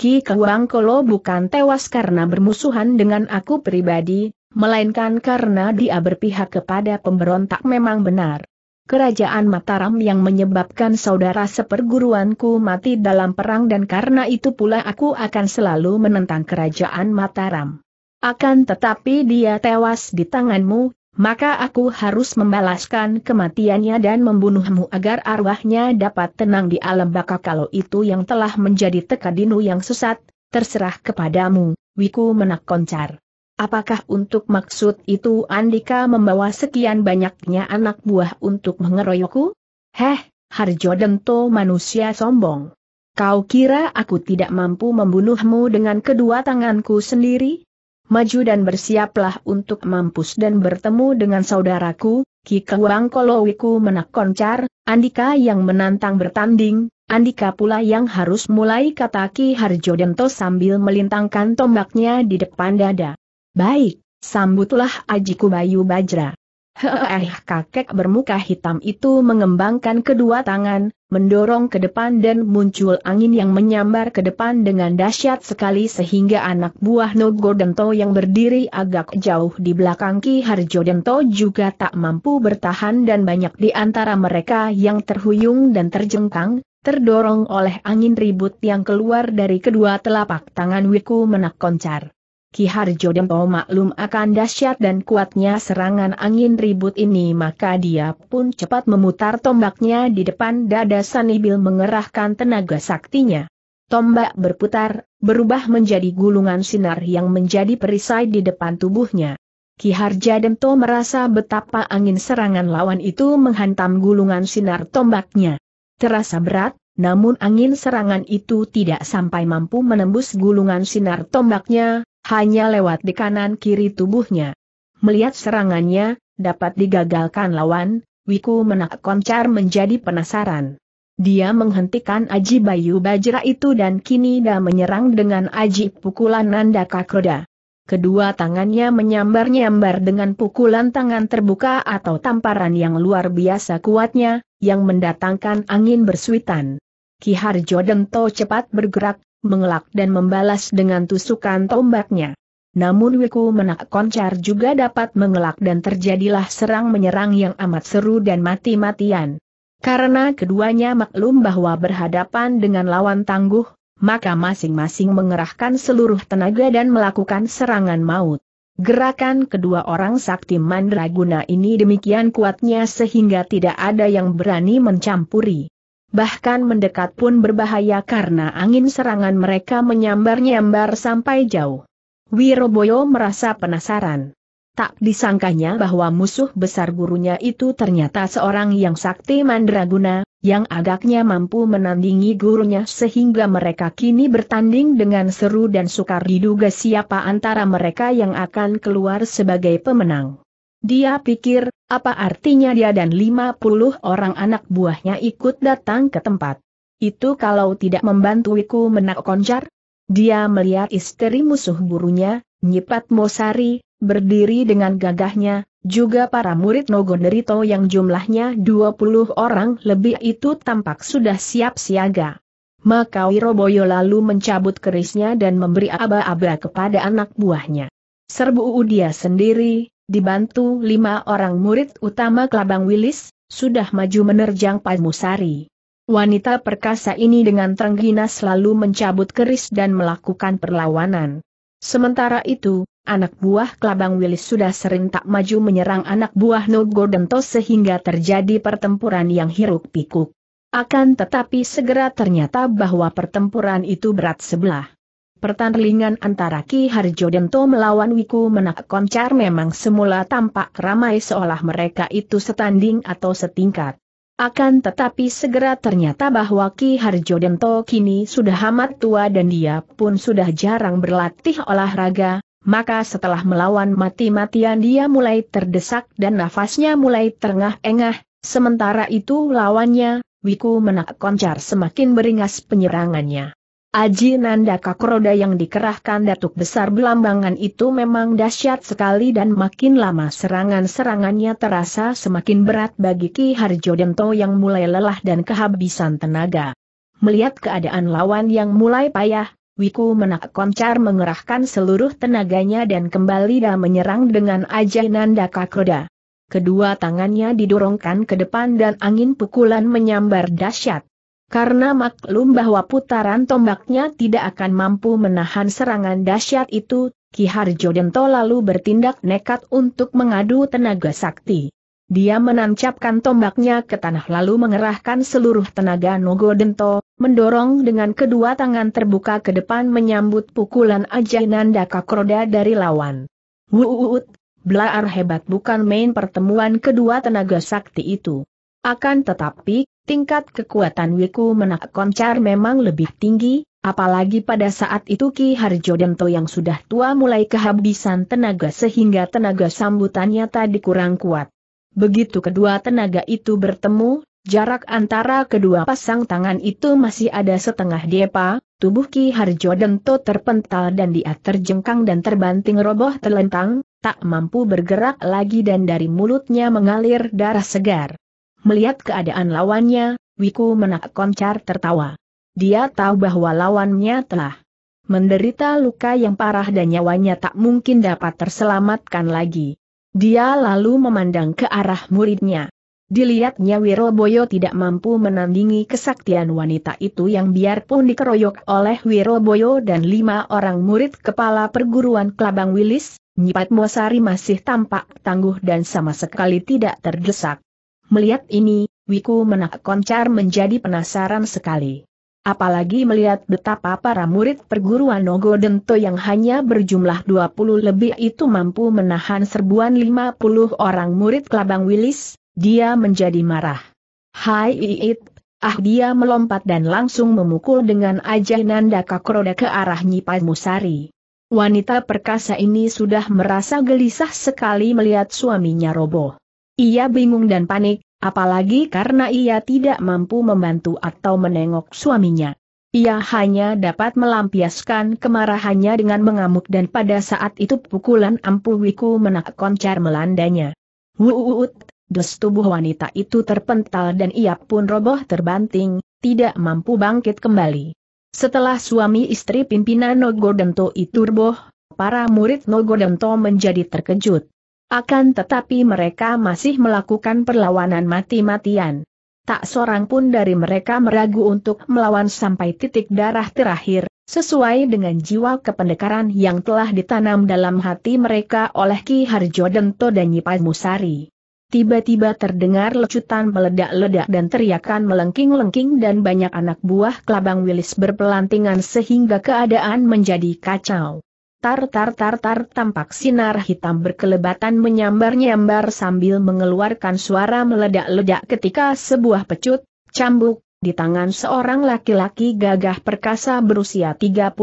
Ki Kewang Kolo bukan tewas karena bermusuhan dengan aku pribadi, melainkan karena dia berpihak kepada pemberontak memang benar kerajaan Mataram yang menyebabkan saudara seperguruanku mati dalam perang dan karena itu pula aku akan selalu menentang kerajaan Mataram. Akan tetapi dia tewas di tanganmu, maka aku harus membalaskan kematiannya dan membunuhmu agar arwahnya dapat tenang di alam baka kalau itu yang telah menjadi tekadinu yang sesat, terserah kepadamu, Wiku menak koncar. Apakah untuk maksud itu Andika membawa sekian banyaknya anak buah untuk mengeroyokku? Heh, Harjo Dento manusia sombong. Kau kira aku tidak mampu membunuhmu dengan kedua tanganku sendiri? Maju dan bersiaplah untuk mampus dan bertemu dengan saudaraku, Ki Kewang Kolowiku menakoncar, Andika yang menantang bertanding, Andika pula yang harus mulai kata Ki Harjo Dento sambil melintangkan tombaknya di depan dada. Baik, sambutlah ajiku Bayu Bajra. Heeh kakek bermuka hitam itu mengembangkan kedua tangan, mendorong ke depan dan muncul angin yang menyambar ke depan dengan dahsyat sekali sehingga anak buah Nogodento yang berdiri agak jauh di belakang Ki Harjo Dento juga tak mampu bertahan dan banyak di antara mereka yang terhuyung dan terjengkang, terdorong oleh angin ribut yang keluar dari kedua telapak tangan Wiku menak koncar. Ki Harjo Dempo maklum akan dahsyat dan kuatnya serangan angin ribut ini maka dia pun cepat memutar tombaknya di depan dada Sanibil mengerahkan tenaga saktinya. Tombak berputar, berubah menjadi gulungan sinar yang menjadi perisai di depan tubuhnya. Ki Harja Demto merasa betapa angin serangan lawan itu menghantam gulungan sinar tombaknya. Terasa berat, namun angin serangan itu tidak sampai mampu menembus gulungan sinar tombaknya, hanya lewat di kanan kiri tubuhnya. Melihat serangannya, dapat digagalkan lawan, Wiku menak koncar menjadi penasaran. Dia menghentikan Aji Bayu Bajra itu dan kini dah menyerang dengan Aji pukulan Nanda Kakroda. Kedua tangannya menyambar-nyambar dengan pukulan tangan terbuka atau tamparan yang luar biasa kuatnya, yang mendatangkan angin bersuitan. Ki Harjo Dento cepat bergerak, mengelak dan membalas dengan tusukan tombaknya. Namun Wiku menak koncar juga dapat mengelak dan terjadilah serang menyerang yang amat seru dan mati-matian. Karena keduanya maklum bahwa berhadapan dengan lawan tangguh, maka masing-masing mengerahkan seluruh tenaga dan melakukan serangan maut. Gerakan kedua orang sakti mandraguna ini demikian kuatnya sehingga tidak ada yang berani mencampuri bahkan mendekat pun berbahaya karena angin serangan mereka menyambar-nyambar sampai jauh. Wiroboyo merasa penasaran. Tak disangkanya bahwa musuh besar gurunya itu ternyata seorang yang sakti mandraguna, yang agaknya mampu menandingi gurunya sehingga mereka kini bertanding dengan seru dan sukar diduga siapa antara mereka yang akan keluar sebagai pemenang. Dia pikir, apa artinya dia dan 50 orang anak buahnya ikut datang ke tempat? Itu kalau tidak membantuiku menak koncar? Dia melihat istri musuh gurunya, Nyipat Mosari, berdiri dengan gagahnya, juga para murid Nogonderito yang jumlahnya 20 orang lebih itu tampak sudah siap siaga. Maka Wiroboyo lalu mencabut kerisnya dan memberi aba-aba kepada anak buahnya. Serbu dia sendiri, dibantu lima orang murid utama Kelabang Wilis, sudah maju menerjang Padmusari. Wanita perkasa ini dengan terengginas selalu mencabut keris dan melakukan perlawanan. Sementara itu, anak buah Kelabang Wilis sudah sering tak maju menyerang anak buah Nogodento sehingga terjadi pertempuran yang hiruk pikuk. Akan tetapi segera ternyata bahwa pertempuran itu berat sebelah. Pertandingan antara Ki Harjo Dento melawan Wiku Menak Koncar memang semula tampak ramai seolah mereka itu setanding atau setingkat. Akan tetapi segera ternyata bahwa Ki Harjo Dento kini sudah amat tua dan dia pun sudah jarang berlatih olahraga, maka setelah melawan mati-matian dia mulai terdesak dan nafasnya mulai terengah-engah, sementara itu lawannya, Wiku Menak Koncar semakin beringas penyerangannya. Aji nanda kakroda yang dikerahkan Datuk Besar Belambangan itu memang dahsyat sekali dan makin lama serangan-serangannya terasa semakin berat bagi Ki Harjo Dento yang mulai lelah dan kehabisan tenaga. Melihat keadaan lawan yang mulai payah, Wiku Menak Koncar mengerahkan seluruh tenaganya dan kembali dan menyerang dengan Aji nanda kakroda. Kedua tangannya didorongkan ke depan dan angin pukulan menyambar dahsyat. Karena maklum bahwa putaran tombaknya tidak akan mampu menahan serangan dahsyat itu, Ki Harjo Dento lalu bertindak nekat untuk mengadu tenaga sakti. Dia menancapkan tombaknya ke tanah lalu mengerahkan seluruh tenaga Nogo Dento, mendorong dengan kedua tangan terbuka ke depan menyambut pukulan Ajainanda Kakroda dari lawan. Wuut, belaar hebat bukan main pertemuan kedua tenaga sakti itu. Akan tetapi, tingkat kekuatan Wiku Menak Koncar memang lebih tinggi, apalagi pada saat itu Ki Harjo Dento yang sudah tua mulai kehabisan tenaga sehingga tenaga sambutannya tadi kurang kuat. Begitu kedua tenaga itu bertemu, jarak antara kedua pasang tangan itu masih ada setengah depa, tubuh Ki Harjo Dento terpental dan dia terjengkang dan terbanting roboh terlentang, tak mampu bergerak lagi dan dari mulutnya mengalir darah segar. Melihat keadaan lawannya, Wiku menak koncar tertawa. Dia tahu bahwa lawannya telah menderita luka yang parah dan nyawanya tak mungkin dapat terselamatkan lagi. Dia lalu memandang ke arah muridnya. Dilihatnya Wiroboyo tidak mampu menandingi kesaktian wanita itu yang biarpun dikeroyok oleh Wiroboyo dan lima orang murid kepala perguruan Kelabang Wilis, Nyipat Mosari masih tampak tangguh dan sama sekali tidak terdesak. Melihat ini, Wiku menak koncar menjadi penasaran sekali. Apalagi melihat betapa para murid perguruan Nogodento yang hanya berjumlah 20 lebih itu mampu menahan serbuan 50 orang murid Kelabang Wilis, dia menjadi marah. Hai Iit, ah dia melompat dan langsung memukul dengan Nanda kakroda ke arah Nyipa Musari. Wanita perkasa ini sudah merasa gelisah sekali melihat suaminya roboh. Ia bingung dan panik, apalagi karena ia tidak mampu membantu atau menengok suaminya. Ia hanya dapat melampiaskan kemarahannya dengan mengamuk dan pada saat itu pukulan ampuh Wiku menak koncar melandanya. Wuuut! dus tubuh wanita itu terpental dan ia pun roboh terbanting, tidak mampu bangkit kembali. Setelah suami istri pimpinan Nogodento itu roboh, para murid Nogodento menjadi terkejut. Akan tetapi mereka masih melakukan perlawanan mati-matian. Tak seorang pun dari mereka meragu untuk melawan sampai titik darah terakhir, sesuai dengan jiwa kependekaran yang telah ditanam dalam hati mereka oleh Ki Harjo Dento dan Nyipa Musari. Tiba-tiba terdengar lecutan meledak-ledak dan teriakan melengking-lengking dan banyak anak buah kelabang wilis berpelantingan sehingga keadaan menjadi kacau. Tar tar tar tar tampak sinar hitam berkelebatan menyambar-nyambar sambil mengeluarkan suara meledak-ledak ketika sebuah pecut, cambuk, di tangan seorang laki-laki gagah perkasa berusia 33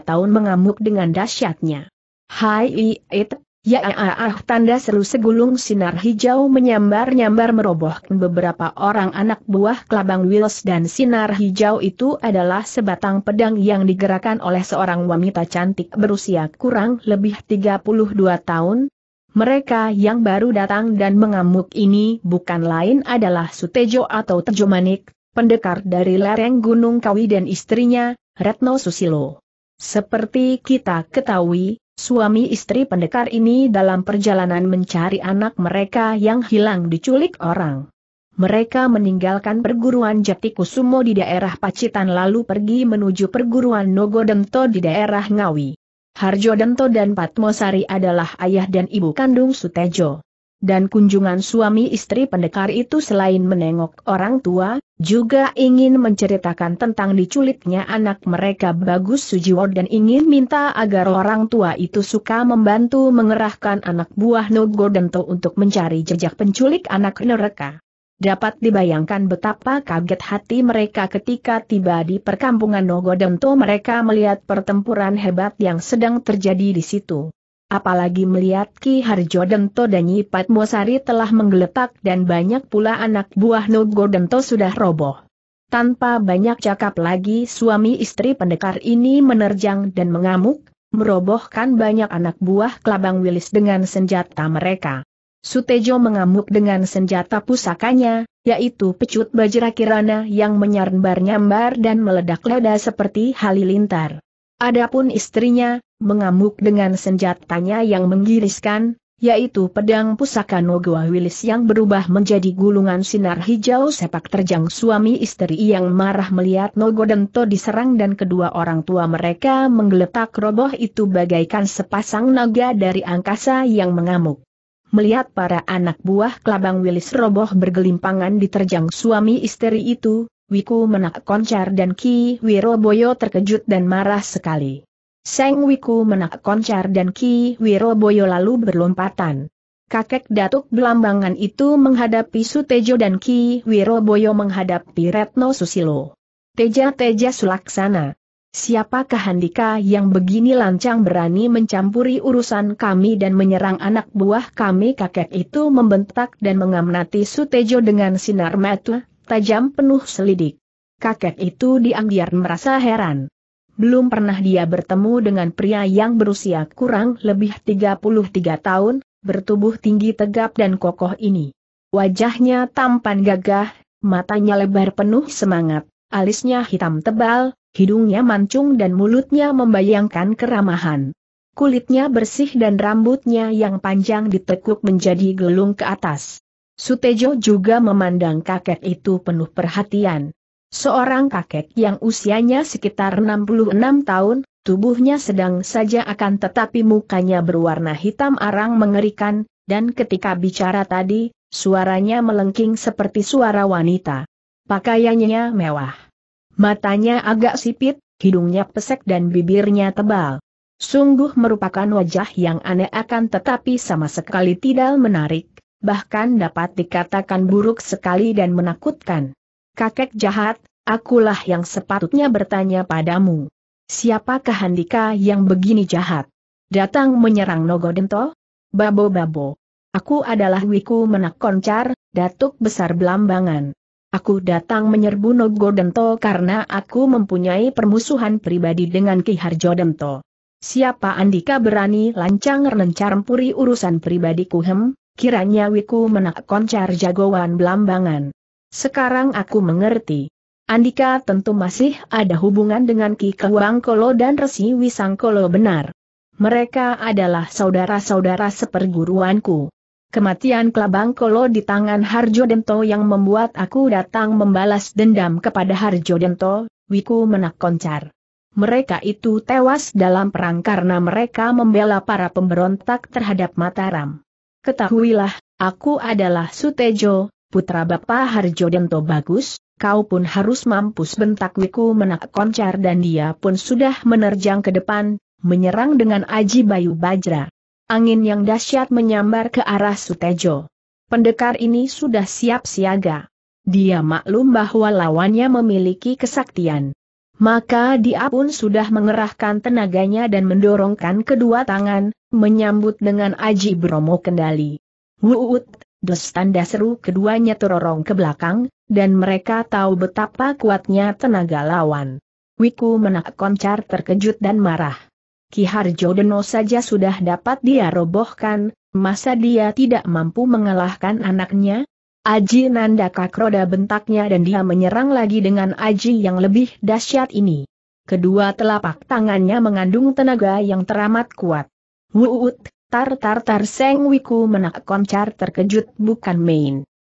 tahun mengamuk dengan dahsyatnya. Hai it, Ya ah, ah, ah tanda seru segulung sinar hijau menyambar-nyambar merobohkan beberapa orang anak buah kelabang Wills dan sinar hijau itu adalah sebatang pedang yang digerakkan oleh seorang wanita cantik berusia kurang lebih 32 tahun. Mereka yang baru datang dan mengamuk ini bukan lain adalah Sutejo atau Tejo Manik, pendekar dari lereng Gunung Kawi dan istrinya, Retno Susilo. Seperti kita ketahui, Suami istri pendekar ini dalam perjalanan mencari anak mereka yang hilang diculik orang. Mereka meninggalkan perguruan Jatikusumo di daerah Pacitan lalu pergi menuju perguruan Nogodento di daerah Ngawi. Harjo Dento dan Patmosari adalah ayah dan ibu kandung Sutejo. Dan kunjungan suami istri pendekar itu selain menengok orang tua, juga ingin menceritakan tentang diculiknya anak mereka Bagus Sujiwo dan ingin minta agar orang tua itu suka membantu mengerahkan anak buah Nogo Dento untuk mencari jejak penculik anak mereka. Dapat dibayangkan betapa kaget hati mereka ketika tiba di perkampungan Nogo Dento mereka melihat pertempuran hebat yang sedang terjadi di situ. Apalagi melihat Ki Harjo Dento dan Nyi Patmosari telah menggeletak dan banyak pula anak buah Nogo Dento sudah roboh. Tanpa banyak cakap lagi suami istri pendekar ini menerjang dan mengamuk, merobohkan banyak anak buah Kelabang Wilis dengan senjata mereka. Sutejo mengamuk dengan senjata pusakanya, yaitu pecut bajra kirana yang menyambar-nyambar dan meledak-leda seperti halilintar. Adapun istrinya, mengamuk dengan senjatanya yang menggiriskan, yaitu pedang pusaka Nogua Wilis yang berubah menjadi gulungan sinar hijau sepak terjang suami istri yang marah melihat Nogo diserang dan kedua orang tua mereka menggeletak roboh itu bagaikan sepasang naga dari angkasa yang mengamuk. Melihat para anak buah kelabang Wilis roboh bergelimpangan diterjang suami istri itu, Wiku menak koncar dan Ki Wiroboyo terkejut dan marah sekali. Seng Wiku menak koncar dan Ki Wiroboyo lalu berlompatan. Kakek Datuk Belambangan itu menghadapi Sutejo dan Ki Wiroboyo menghadapi Retno Susilo. Teja-teja sulaksana. Siapakah Handika yang begini lancang berani mencampuri urusan kami dan menyerang anak buah kami kakek itu membentak dan mengamnati Sutejo dengan sinar mata, tajam penuh selidik. Kakek itu diam merasa heran belum pernah dia bertemu dengan pria yang berusia kurang lebih 33 tahun, bertubuh tinggi tegap dan kokoh ini. Wajahnya tampan gagah, matanya lebar penuh semangat, alisnya hitam tebal, hidungnya mancung dan mulutnya membayangkan keramahan. Kulitnya bersih dan rambutnya yang panjang ditekuk menjadi gelung ke atas. Sutejo juga memandang kakek itu penuh perhatian. Seorang kakek yang usianya sekitar 66 tahun, tubuhnya sedang saja akan tetapi mukanya berwarna hitam arang mengerikan, dan ketika bicara tadi, suaranya melengking seperti suara wanita. Pakaiannya mewah. Matanya agak sipit, hidungnya pesek dan bibirnya tebal. Sungguh merupakan wajah yang aneh akan tetapi sama sekali tidak menarik, bahkan dapat dikatakan buruk sekali dan menakutkan kakek jahat, akulah yang sepatutnya bertanya padamu. Siapakah Handika yang begini jahat? Datang menyerang Nogodento? Babo-babo. Aku adalah Wiku Menak Koncar, Datuk Besar Belambangan. Aku datang menyerbu Nogodento karena aku mempunyai permusuhan pribadi dengan Ki Harjo Dento. Siapa Andika berani lancang puri urusan pribadiku hem? Kiranya Wiku Menak Koncar jagoan Belambangan. Sekarang aku mengerti. Andika tentu masih ada hubungan dengan Ki Kolo dan Resi Wisangkolo benar. Mereka adalah saudara-saudara seperguruanku. Kematian Kelabangkolo di tangan Harjo Dento yang membuat aku datang membalas dendam kepada Harjo Dento, Wiku menak koncar. Mereka itu tewas dalam perang karena mereka membela para pemberontak terhadap Mataram. Ketahuilah, aku adalah Sutejo, putra Bapak Harjo Dento bagus, kau pun harus mampus bentak Wiku menak koncar dan dia pun sudah menerjang ke depan, menyerang dengan Aji Bayu Bajra. Angin yang dahsyat menyambar ke arah Sutejo. Pendekar ini sudah siap siaga. Dia maklum bahwa lawannya memiliki kesaktian. Maka dia pun sudah mengerahkan tenaganya dan mendorongkan kedua tangan, menyambut dengan Aji Bromo kendali. Wuut Des tanda seru keduanya terorong ke belakang, dan mereka tahu betapa kuatnya tenaga lawan. Wiku menak koncar terkejut dan marah. Ki Harjo Deno saja sudah dapat dia robohkan, masa dia tidak mampu mengalahkan anaknya? Aji Nanda Kakroda bentaknya dan dia menyerang lagi dengan Aji yang lebih dahsyat ini. Kedua telapak tangannya mengandung tenaga yang teramat kuat. Wuut, Tar-tar-tar Seng Wiku menak koncar terkejut bukan main.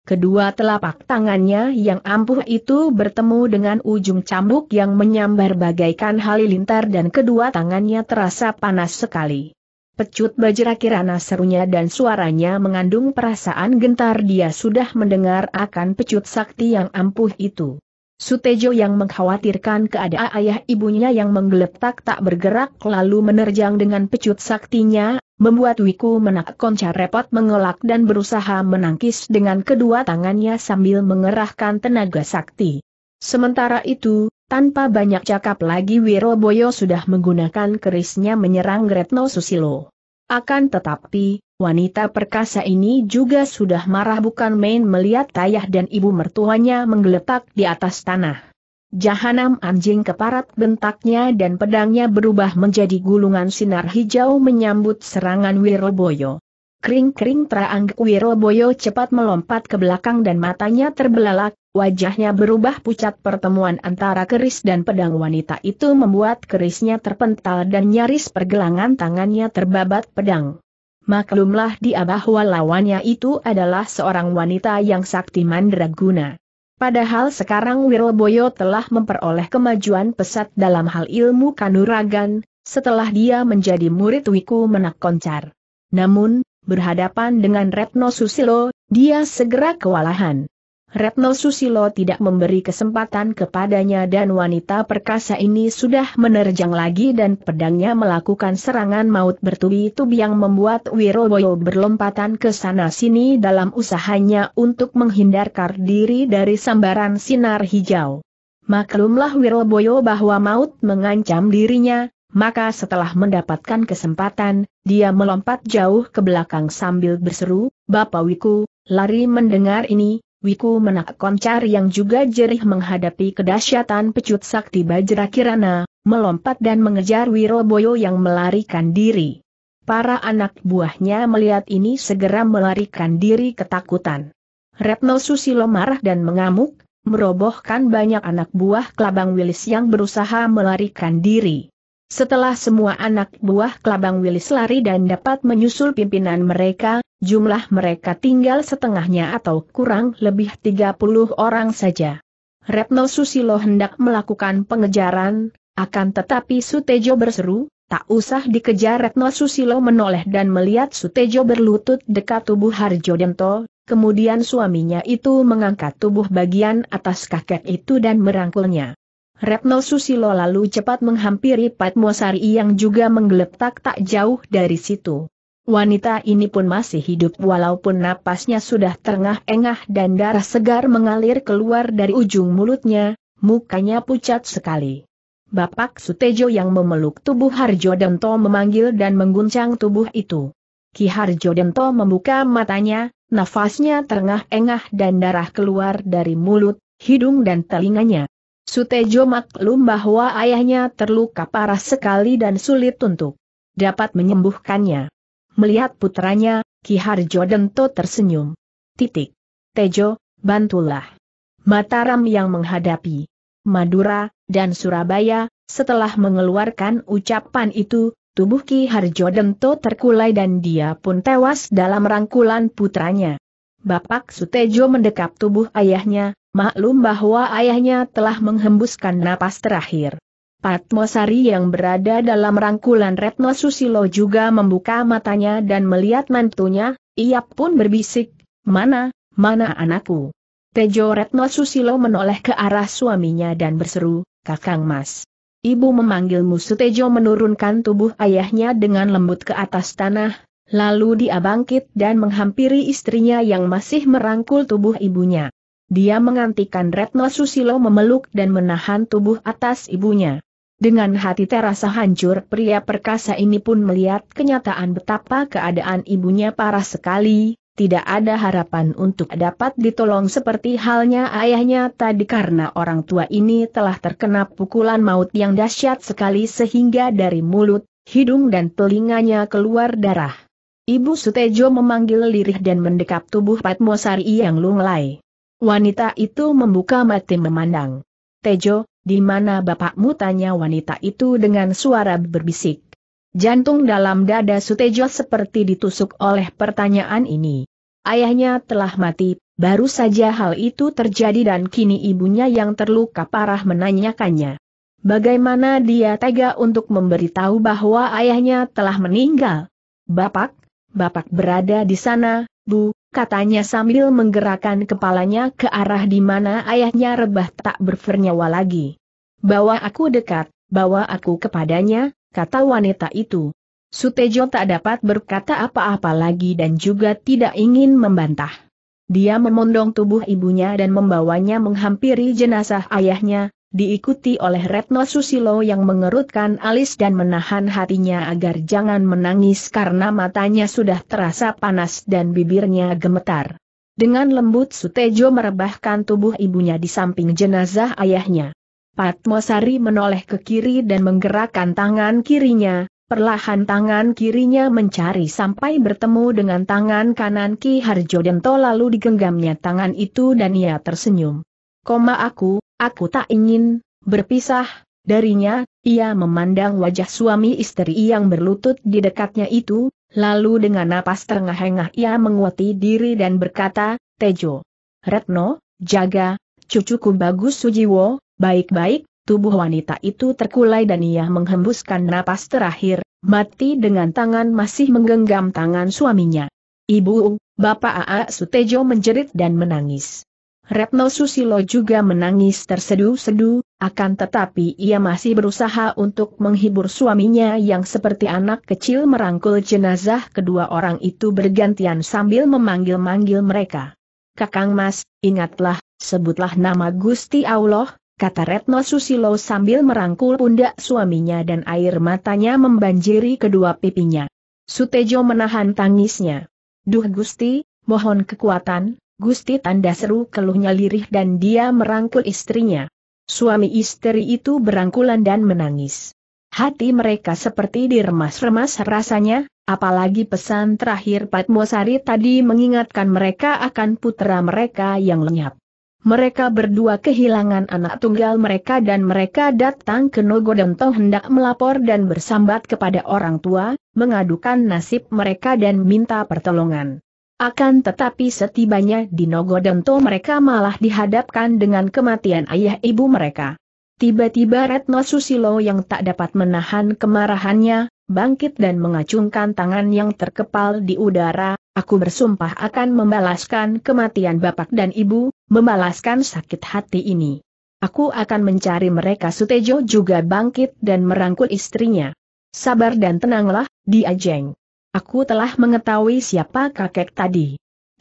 Kedua telapak tangannya yang ampuh itu bertemu dengan ujung cambuk yang menyambar bagaikan halilintar dan kedua tangannya terasa panas sekali. Pecut bajra kirana serunya dan suaranya mengandung perasaan gentar dia sudah mendengar akan pecut sakti yang ampuh itu. Sutejo yang mengkhawatirkan keadaan ayah ibunya yang menggeletak tak bergerak lalu menerjang dengan pecut saktinya, membuat Wiku menak konca repot mengelak dan berusaha menangkis dengan kedua tangannya sambil mengerahkan tenaga sakti. Sementara itu, tanpa banyak cakap lagi Wiroboyo sudah menggunakan kerisnya menyerang Retno Susilo. Akan tetapi, wanita perkasa ini juga sudah marah bukan main melihat ayah dan ibu mertuanya menggeletak di atas tanah. Jahanam anjing keparat bentaknya dan pedangnya berubah menjadi gulungan sinar hijau menyambut serangan Wiroboyo. Kring-kring terangguk Wiroboyo cepat melompat ke belakang dan matanya terbelalak, Wajahnya berubah pucat pertemuan antara keris dan pedang wanita itu membuat kerisnya terpental dan nyaris pergelangan tangannya terbabat pedang. Maklumlah dia bahwa lawannya itu adalah seorang wanita yang sakti mandraguna. Padahal sekarang Wirlboyo telah memperoleh kemajuan pesat dalam hal ilmu kanuragan, setelah dia menjadi murid Wiku Menak Koncar. Namun, berhadapan dengan Retno Susilo, dia segera kewalahan. Retno Susilo tidak memberi kesempatan kepadanya dan wanita perkasa ini sudah menerjang lagi dan pedangnya melakukan serangan maut bertubi-tubi yang membuat Wiroboyo berlompatan ke sana-sini dalam usahanya untuk menghindarkan diri dari sambaran sinar hijau. Maklumlah Wiroboyo bahwa maut mengancam dirinya, maka setelah mendapatkan kesempatan, dia melompat jauh ke belakang sambil berseru, Bapak Wiku, lari mendengar ini, Wiku menak koncar yang juga jerih menghadapi kedahsyatan pecut sakti Bajra Kirana, melompat dan mengejar Wiroboyo yang melarikan diri. Para anak buahnya melihat ini segera melarikan diri ketakutan. Retno Susilo marah dan mengamuk, merobohkan banyak anak buah Kelabang Wilis yang berusaha melarikan diri. Setelah semua anak buah Kelabang Wilis lari dan dapat menyusul pimpinan mereka, Jumlah mereka tinggal setengahnya atau kurang lebih 30 orang saja. Retno Susilo hendak melakukan pengejaran, akan tetapi Sutejo berseru, tak usah dikejar Retno Susilo menoleh dan melihat Sutejo berlutut dekat tubuh Harjo Dento, kemudian suaminya itu mengangkat tubuh bagian atas kakek itu dan merangkulnya. Retno Susilo lalu cepat menghampiri Patmosari yang juga menggeletak tak jauh dari situ. Wanita ini pun masih hidup walaupun napasnya sudah terengah-engah dan darah segar mengalir keluar dari ujung mulutnya, mukanya pucat sekali. Bapak Sutejo yang memeluk tubuh Harjo Dento memanggil dan mengguncang tubuh itu. Ki Harjo Dento membuka matanya, nafasnya terengah-engah dan darah keluar dari mulut, hidung dan telinganya. Sutejo maklum bahwa ayahnya terluka parah sekali dan sulit untuk dapat menyembuhkannya. Melihat putranya, Ki Harjo Dento tersenyum. Titik. Tejo, bantulah. Mataram yang menghadapi. Madura, dan Surabaya, setelah mengeluarkan ucapan itu, tubuh Ki Harjo Dento terkulai dan dia pun tewas dalam rangkulan putranya. Bapak Sutejo mendekap tubuh ayahnya, maklum bahwa ayahnya telah menghembuskan napas terakhir. Patmosari yang berada dalam rangkulan Retno Susilo juga membuka matanya dan melihat mantunya, ia pun berbisik, mana, mana anakku. Tejo Retno Susilo menoleh ke arah suaminya dan berseru, kakang mas. Ibu memanggilmu Sutejo menurunkan tubuh ayahnya dengan lembut ke atas tanah, lalu dia bangkit dan menghampiri istrinya yang masih merangkul tubuh ibunya. Dia mengantikan Retno Susilo memeluk dan menahan tubuh atas ibunya. Dengan hati terasa hancur, pria perkasa ini pun melihat kenyataan betapa keadaan ibunya parah sekali, tidak ada harapan untuk dapat ditolong seperti halnya ayahnya tadi karena orang tua ini telah terkena pukulan maut yang dahsyat sekali sehingga dari mulut, hidung dan telinganya keluar darah. Ibu Sutejo memanggil lirih dan mendekap tubuh Patmosari yang lunglai. Wanita itu membuka mati memandang. Tejo, di mana bapakmu tanya wanita itu dengan suara berbisik. Jantung dalam dada Sutejo seperti ditusuk oleh pertanyaan ini. Ayahnya telah mati, baru saja hal itu terjadi dan kini ibunya yang terluka parah menanyakannya. Bagaimana dia tega untuk memberitahu bahwa ayahnya telah meninggal? Bapak, Bapak berada di sana, Bu, katanya sambil menggerakkan kepalanya ke arah di mana ayahnya rebah tak bernyawa lagi. Bawa aku dekat, bawa aku kepadanya, kata wanita itu. Sutejo tak dapat berkata apa-apa lagi dan juga tidak ingin membantah. Dia memondong tubuh ibunya dan membawanya menghampiri jenazah ayahnya, diikuti oleh Retno Susilo yang mengerutkan alis dan menahan hatinya agar jangan menangis karena matanya sudah terasa panas dan bibirnya gemetar. Dengan lembut Sutejo merebahkan tubuh ibunya di samping jenazah ayahnya. Patmosari menoleh ke kiri dan menggerakkan tangan kirinya, perlahan tangan kirinya mencari sampai bertemu dengan tangan kanan Ki Harjo Dento lalu digenggamnya tangan itu dan ia tersenyum. Koma aku, Aku tak ingin berpisah darinya, ia memandang wajah suami istri yang berlutut di dekatnya itu, lalu dengan napas terengah-engah ia menguati diri dan berkata, Tejo, Retno, jaga, cucuku bagus Sujiwo, baik-baik, tubuh wanita itu terkulai dan ia menghembuskan napas terakhir, mati dengan tangan masih menggenggam tangan suaminya. Ibu, Bapak A.A. Sutejo menjerit dan menangis. Retno Susilo juga menangis tersedu sedu akan tetapi ia masih berusaha untuk menghibur suaminya yang seperti anak kecil merangkul jenazah kedua orang itu bergantian sambil memanggil-manggil mereka. Kakang Mas, ingatlah, sebutlah nama Gusti Allah, kata Retno Susilo sambil merangkul pundak suaminya dan air matanya membanjiri kedua pipinya. Sutejo menahan tangisnya. Duh Gusti, mohon kekuatan, Gusti tanda seru keluhnya lirih dan dia merangkul istrinya. Suami istri itu berangkulan dan menangis. Hati mereka seperti diremas-remas rasanya, apalagi pesan terakhir Patmosari tadi mengingatkan mereka akan putra mereka yang lenyap. Mereka berdua kehilangan anak tunggal mereka dan mereka datang ke Nogodonto hendak melapor dan bersambat kepada orang tua, mengadukan nasib mereka dan minta pertolongan. Akan tetapi setibanya di Nogodonto mereka malah dihadapkan dengan kematian ayah ibu mereka. Tiba-tiba Retno Susilo yang tak dapat menahan kemarahannya, bangkit dan mengacungkan tangan yang terkepal di udara, aku bersumpah akan membalaskan kematian bapak dan ibu, membalaskan sakit hati ini. Aku akan mencari mereka Sutejo juga bangkit dan merangkul istrinya. Sabar dan tenanglah, diajeng. Aku telah mengetahui siapa kakek tadi.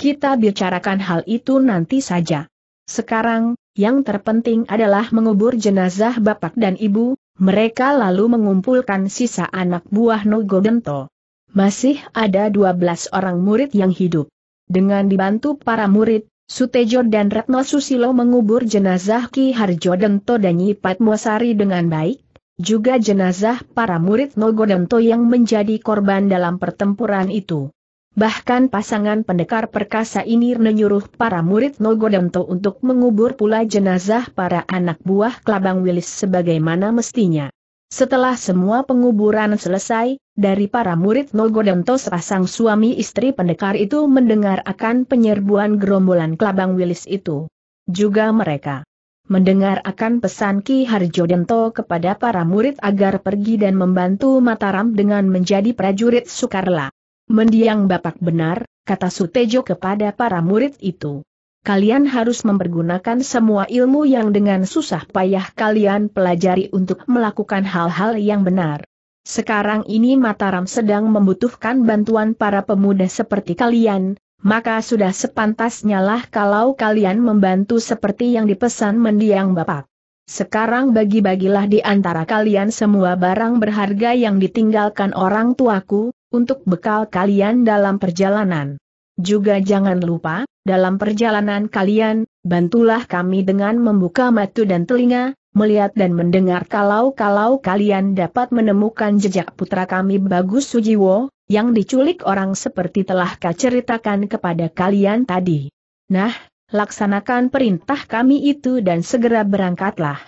Kita bicarakan hal itu nanti saja. Sekarang, yang terpenting adalah mengubur jenazah bapak dan ibu, mereka lalu mengumpulkan sisa anak buah Nogodento. Masih ada 12 orang murid yang hidup. Dengan dibantu para murid, Sutejo dan Retno Susilo mengubur jenazah Ki Harjo Dento dan Nyi Patmosari dengan baik, juga jenazah para murid Nogodento yang menjadi korban dalam pertempuran itu. Bahkan pasangan pendekar perkasa ini menyuruh para murid Nogodento untuk mengubur pula jenazah para anak buah Kelabang Wilis sebagaimana mestinya. Setelah semua penguburan selesai, dari para murid Nogodonto sepasang suami istri pendekar itu mendengar akan penyerbuan gerombolan Kelabang Wilis itu. Juga mereka Mendengar akan pesan Ki Harjo Dento kepada para murid agar pergi dan membantu Mataram dengan menjadi prajurit Sukarla. Mendiang bapak benar, kata Sutejo kepada para murid itu. Kalian harus mempergunakan semua ilmu yang dengan susah payah kalian pelajari untuk melakukan hal-hal yang benar. Sekarang ini Mataram sedang membutuhkan bantuan para pemuda seperti kalian, maka sudah sepantasnya lah kalau kalian membantu seperti yang dipesan mendiang Bapak. Sekarang bagi-bagilah di antara kalian semua barang berharga yang ditinggalkan orang tuaku, untuk bekal kalian dalam perjalanan. Juga jangan lupa, dalam perjalanan kalian, bantulah kami dengan membuka mata dan telinga, melihat dan mendengar kalau-kalau kalian dapat menemukan jejak putra kami Bagus Sujiwo, yang diculik orang seperti telah ceritakan kepada kalian tadi. Nah, laksanakan perintah kami itu dan segera berangkatlah.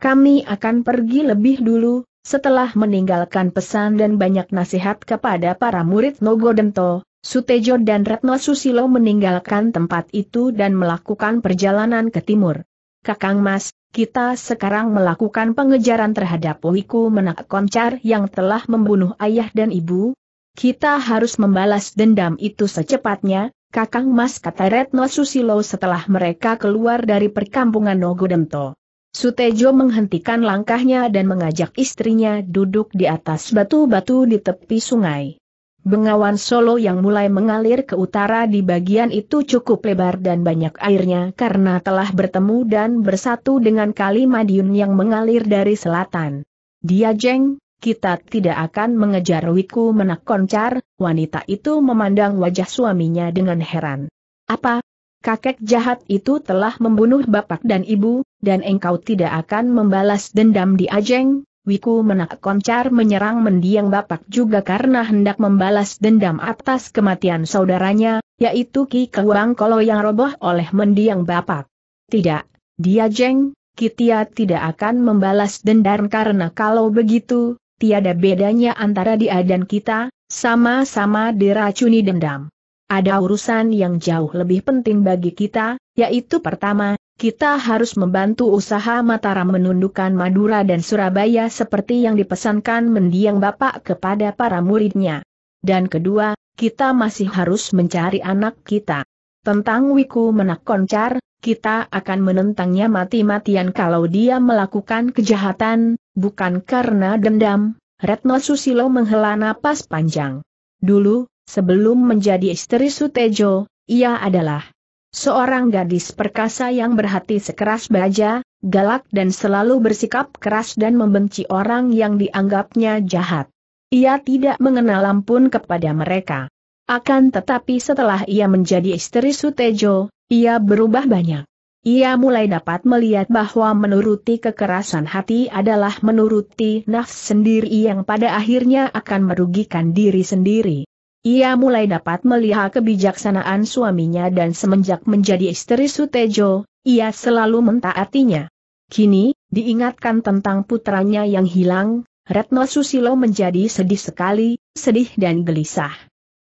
Kami akan pergi lebih dulu, setelah meninggalkan pesan dan banyak nasihat kepada para murid Nogodento, Sutejo dan Retno Susilo meninggalkan tempat itu dan melakukan perjalanan ke timur. Kakang Mas, kita sekarang melakukan pengejaran terhadap Wiku Menak Koncar yang telah membunuh ayah dan ibu, kita harus membalas dendam itu secepatnya, Kakang Mas kata Retno Susilo setelah mereka keluar dari perkampungan Nogodemto. Sutejo menghentikan langkahnya dan mengajak istrinya duduk di atas batu-batu di tepi sungai. Bengawan Solo yang mulai mengalir ke utara di bagian itu cukup lebar dan banyak airnya karena telah bertemu dan bersatu dengan Kali Madiun yang mengalir dari selatan. Dia jeng, kita tidak akan mengejar Wiku menak koncar. wanita itu memandang wajah suaminya dengan heran. Apa? Kakek jahat itu telah membunuh bapak dan ibu, dan engkau tidak akan membalas dendam di Ajeng? Wiku koncar menyerang mendiang bapak juga karena hendak membalas dendam atas kematian saudaranya, yaitu Ki Kewang Kolo yang roboh oleh mendiang bapak. Tidak, dia jeng, Kitia tidak akan membalas dendam karena kalau begitu, tiada bedanya antara dia dan kita, sama-sama diracuni dendam. Ada urusan yang jauh lebih penting bagi kita, yaitu pertama, kita harus membantu usaha Mataram menundukkan Madura dan Surabaya seperti yang dipesankan mendiang Bapak kepada para muridnya. Dan kedua, kita masih harus mencari anak kita. Tentang Wiku Menak Koncar, kita akan menentangnya mati-matian kalau dia melakukan kejahatan, bukan karena dendam. Retno Susilo menghela napas panjang. Dulu, sebelum menjadi istri Sutejo, ia adalah seorang gadis perkasa yang berhati sekeras baja, galak dan selalu bersikap keras dan membenci orang yang dianggapnya jahat. Ia tidak mengenal ampun kepada mereka. Akan tetapi setelah ia menjadi istri Sutejo, ia berubah banyak. Ia mulai dapat melihat bahwa menuruti kekerasan hati adalah menuruti nafs sendiri yang pada akhirnya akan merugikan diri sendiri. Ia mulai dapat melihat kebijaksanaan suaminya dan semenjak menjadi istri Sutejo, ia selalu mentaatinya. Kini, diingatkan tentang putranya yang hilang, Retno Susilo menjadi sedih sekali, sedih dan gelisah.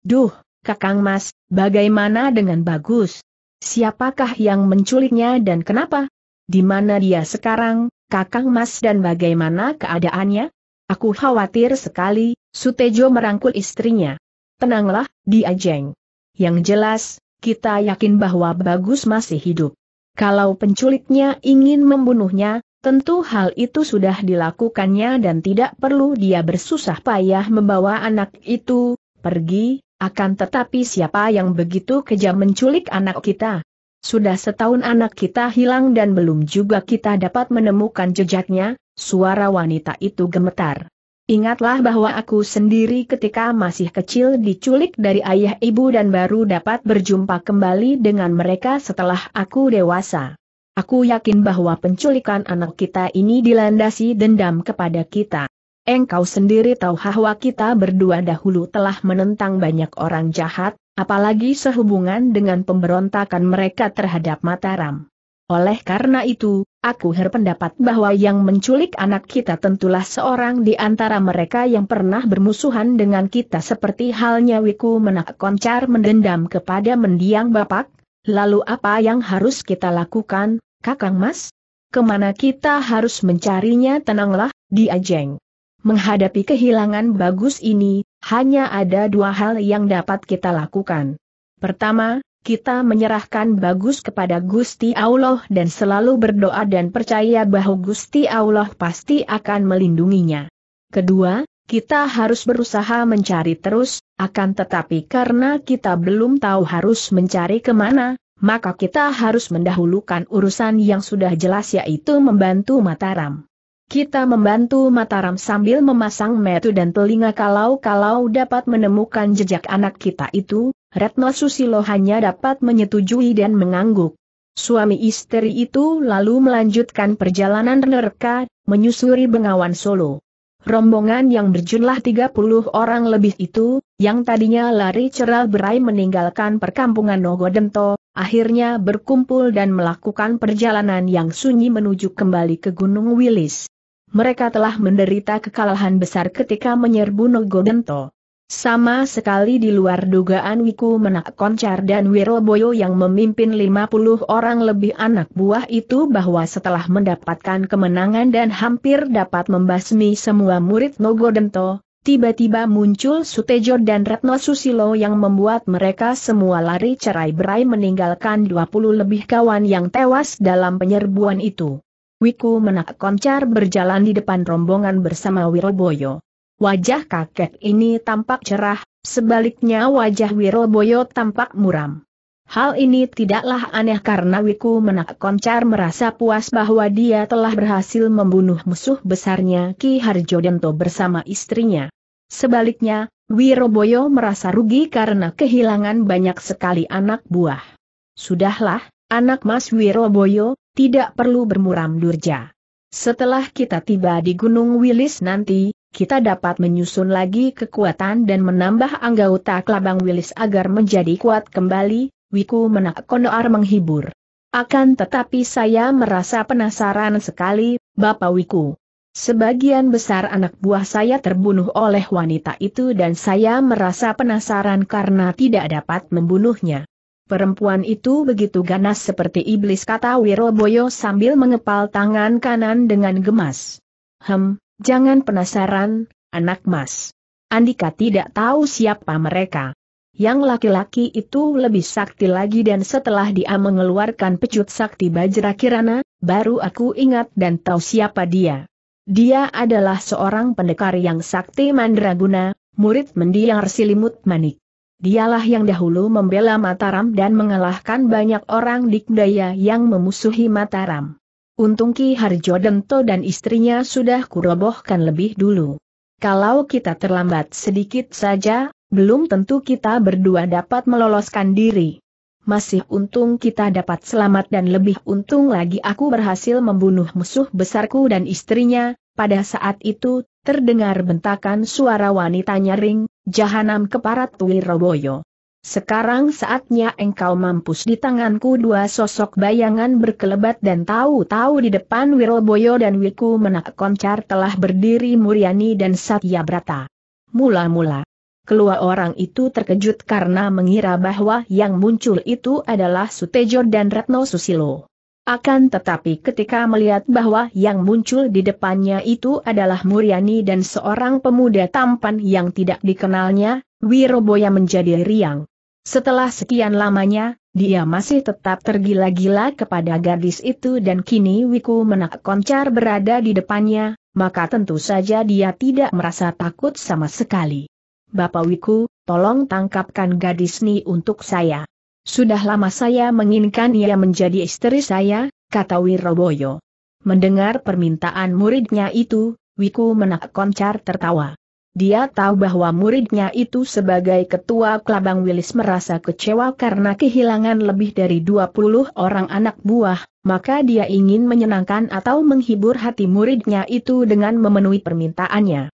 Duh, Kakang Mas, bagaimana dengan bagus? Siapakah yang menculiknya dan kenapa? Di mana dia sekarang, Kakang Mas dan bagaimana keadaannya? Aku khawatir sekali, Sutejo merangkul istrinya. Tenanglah, Diajeng. Yang jelas, kita yakin bahwa Bagus masih hidup. Kalau penculiknya ingin membunuhnya, tentu hal itu sudah dilakukannya dan tidak perlu dia bersusah payah membawa anak itu, pergi, akan tetapi siapa yang begitu kejam menculik anak kita? Sudah setahun anak kita hilang dan belum juga kita dapat menemukan jejaknya, suara wanita itu gemetar. Ingatlah bahwa aku sendiri ketika masih kecil diculik dari ayah ibu dan baru dapat berjumpa kembali dengan mereka setelah aku dewasa. Aku yakin bahwa penculikan anak kita ini dilandasi dendam kepada kita. Engkau sendiri tahu bahwa kita berdua dahulu telah menentang banyak orang jahat, apalagi sehubungan dengan pemberontakan mereka terhadap Mataram. Oleh karena itu, aku berpendapat bahwa yang menculik anak kita tentulah seorang di antara mereka yang pernah bermusuhan dengan kita seperti halnya Wiku Menak Koncar mendendam kepada mendiang Bapak. Lalu apa yang harus kita lakukan, Kakang Mas? Kemana kita harus mencarinya tenanglah, di Ajeng. Menghadapi kehilangan bagus ini, hanya ada dua hal yang dapat kita lakukan. Pertama, kita menyerahkan bagus kepada Gusti Allah dan selalu berdoa dan percaya bahwa Gusti Allah pasti akan melindunginya. Kedua, kita harus berusaha mencari terus, akan tetapi karena kita belum tahu harus mencari kemana, maka kita harus mendahulukan urusan yang sudah jelas yaitu membantu Mataram. Kita membantu Mataram sambil memasang metu dan telinga kalau-kalau dapat menemukan jejak anak kita itu, Retno Susilo hanya dapat menyetujui dan mengangguk. Suami istri itu lalu melanjutkan perjalanan nerka, menyusuri Bengawan Solo. Rombongan yang berjumlah 30 orang lebih itu, yang tadinya lari cerah berai meninggalkan perkampungan Nogodento, akhirnya berkumpul dan melakukan perjalanan yang sunyi menuju kembali ke Gunung Wilis mereka telah menderita kekalahan besar ketika menyerbu Nogodento. Sama sekali di luar dugaan Wiku Menak Koncar dan Wiroboyo yang memimpin 50 orang lebih anak buah itu bahwa setelah mendapatkan kemenangan dan hampir dapat membasmi semua murid Nogodento, tiba-tiba muncul Sutejo dan Retno Susilo yang membuat mereka semua lari cerai-berai meninggalkan 20 lebih kawan yang tewas dalam penyerbuan itu. Wiku menak koncar berjalan di depan rombongan bersama Wiroboyo. Wajah kakek ini tampak cerah, sebaliknya wajah Wiroboyo tampak muram. Hal ini tidaklah aneh karena Wiku menak koncar merasa puas bahwa dia telah berhasil membunuh musuh besarnya Ki Harjo Dento bersama istrinya. Sebaliknya, Wiroboyo merasa rugi karena kehilangan banyak sekali anak buah. Sudahlah, anak Mas Wiroboyo, tidak perlu bermuram durja. Setelah kita tiba di Gunung Wilis nanti, kita dapat menyusun lagi kekuatan dan menambah anggota kelabang Wilis agar menjadi kuat kembali, Wiku Menak Konoar menghibur. Akan tetapi saya merasa penasaran sekali, Bapak Wiku. Sebagian besar anak buah saya terbunuh oleh wanita itu dan saya merasa penasaran karena tidak dapat membunuhnya. Perempuan itu begitu ganas seperti iblis kata Wiroboyo sambil mengepal tangan kanan dengan gemas. Hem, jangan penasaran, anak mas. Andika tidak tahu siapa mereka. Yang laki-laki itu lebih sakti lagi dan setelah dia mengeluarkan pecut sakti Bajra Kirana, baru aku ingat dan tahu siapa dia. Dia adalah seorang pendekar yang sakti mandraguna, murid mendiang silimut manik. Dialah yang dahulu membela Mataram dan mengalahkan banyak orang dikdaya yang memusuhi Mataram. Untung Ki Harjo Dento dan istrinya sudah kurobohkan lebih dulu. Kalau kita terlambat sedikit saja, belum tentu kita berdua dapat meloloskan diri. Masih untung kita dapat selamat dan lebih untung lagi aku berhasil membunuh musuh besarku dan istrinya, pada saat itu, terdengar bentakan suara wanita nyaring, Jahanam keparat Wiroboyo. Sekarang saatnya engkau mampus di tanganku dua sosok bayangan berkelebat dan tahu-tahu di depan Wiroboyo dan Wiku menak koncar telah berdiri Muriani dan Satya Brata. Mula-mula. Keluar orang itu terkejut karena mengira bahwa yang muncul itu adalah Sutejo dan Retno Susilo. Akan tetapi ketika melihat bahwa yang muncul di depannya itu adalah Muriani dan seorang pemuda tampan yang tidak dikenalnya, Wiroboya menjadi riang. Setelah sekian lamanya, dia masih tetap tergila-gila kepada gadis itu dan kini Wiku menak koncar berada di depannya, maka tentu saja dia tidak merasa takut sama sekali. Bapak Wiku, tolong tangkapkan gadis ini untuk saya. Sudah lama saya menginginkan ia menjadi istri saya, kata Wiroboyo. Mendengar permintaan muridnya itu, Wiku menak koncar tertawa. Dia tahu bahwa muridnya itu sebagai ketua Kelabang Wilis merasa kecewa karena kehilangan lebih dari 20 orang anak buah, maka dia ingin menyenangkan atau menghibur hati muridnya itu dengan memenuhi permintaannya.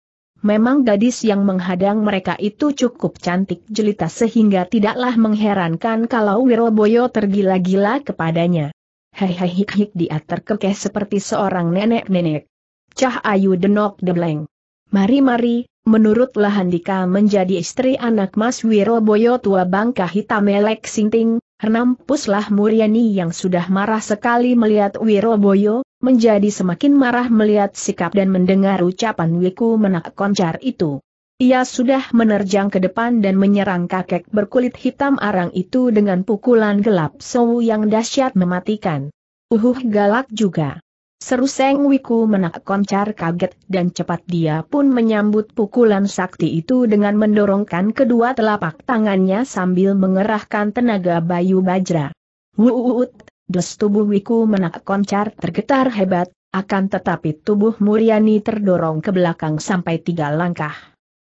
Memang gadis yang menghadang mereka itu cukup cantik jelita sehingga tidaklah mengherankan kalau Wiroboyo tergila-gila kepadanya. Hehehehik dia terkekeh seperti seorang nenek-nenek. Cah Ayu denok debleng. Mari-mari, menurutlah Handika menjadi istri anak Mas Wiroboyo tua bangka hitam elek sinting, Hernampuslah Muriani yang sudah marah sekali melihat Wiroboyo, menjadi semakin marah melihat sikap dan mendengar ucapan Wiku menak koncar itu. Ia sudah menerjang ke depan dan menyerang kakek berkulit hitam arang itu dengan pukulan gelap sewu yang dahsyat mematikan. Uhuh galak juga. Seru Seng Wiku menak koncar kaget dan cepat dia pun menyambut pukulan sakti itu dengan mendorongkan kedua telapak tangannya sambil mengerahkan tenaga Bayu Bajra. Wuut, des tubuh Wiku menak koncar tergetar hebat, akan tetapi tubuh Muriani terdorong ke belakang sampai tiga langkah.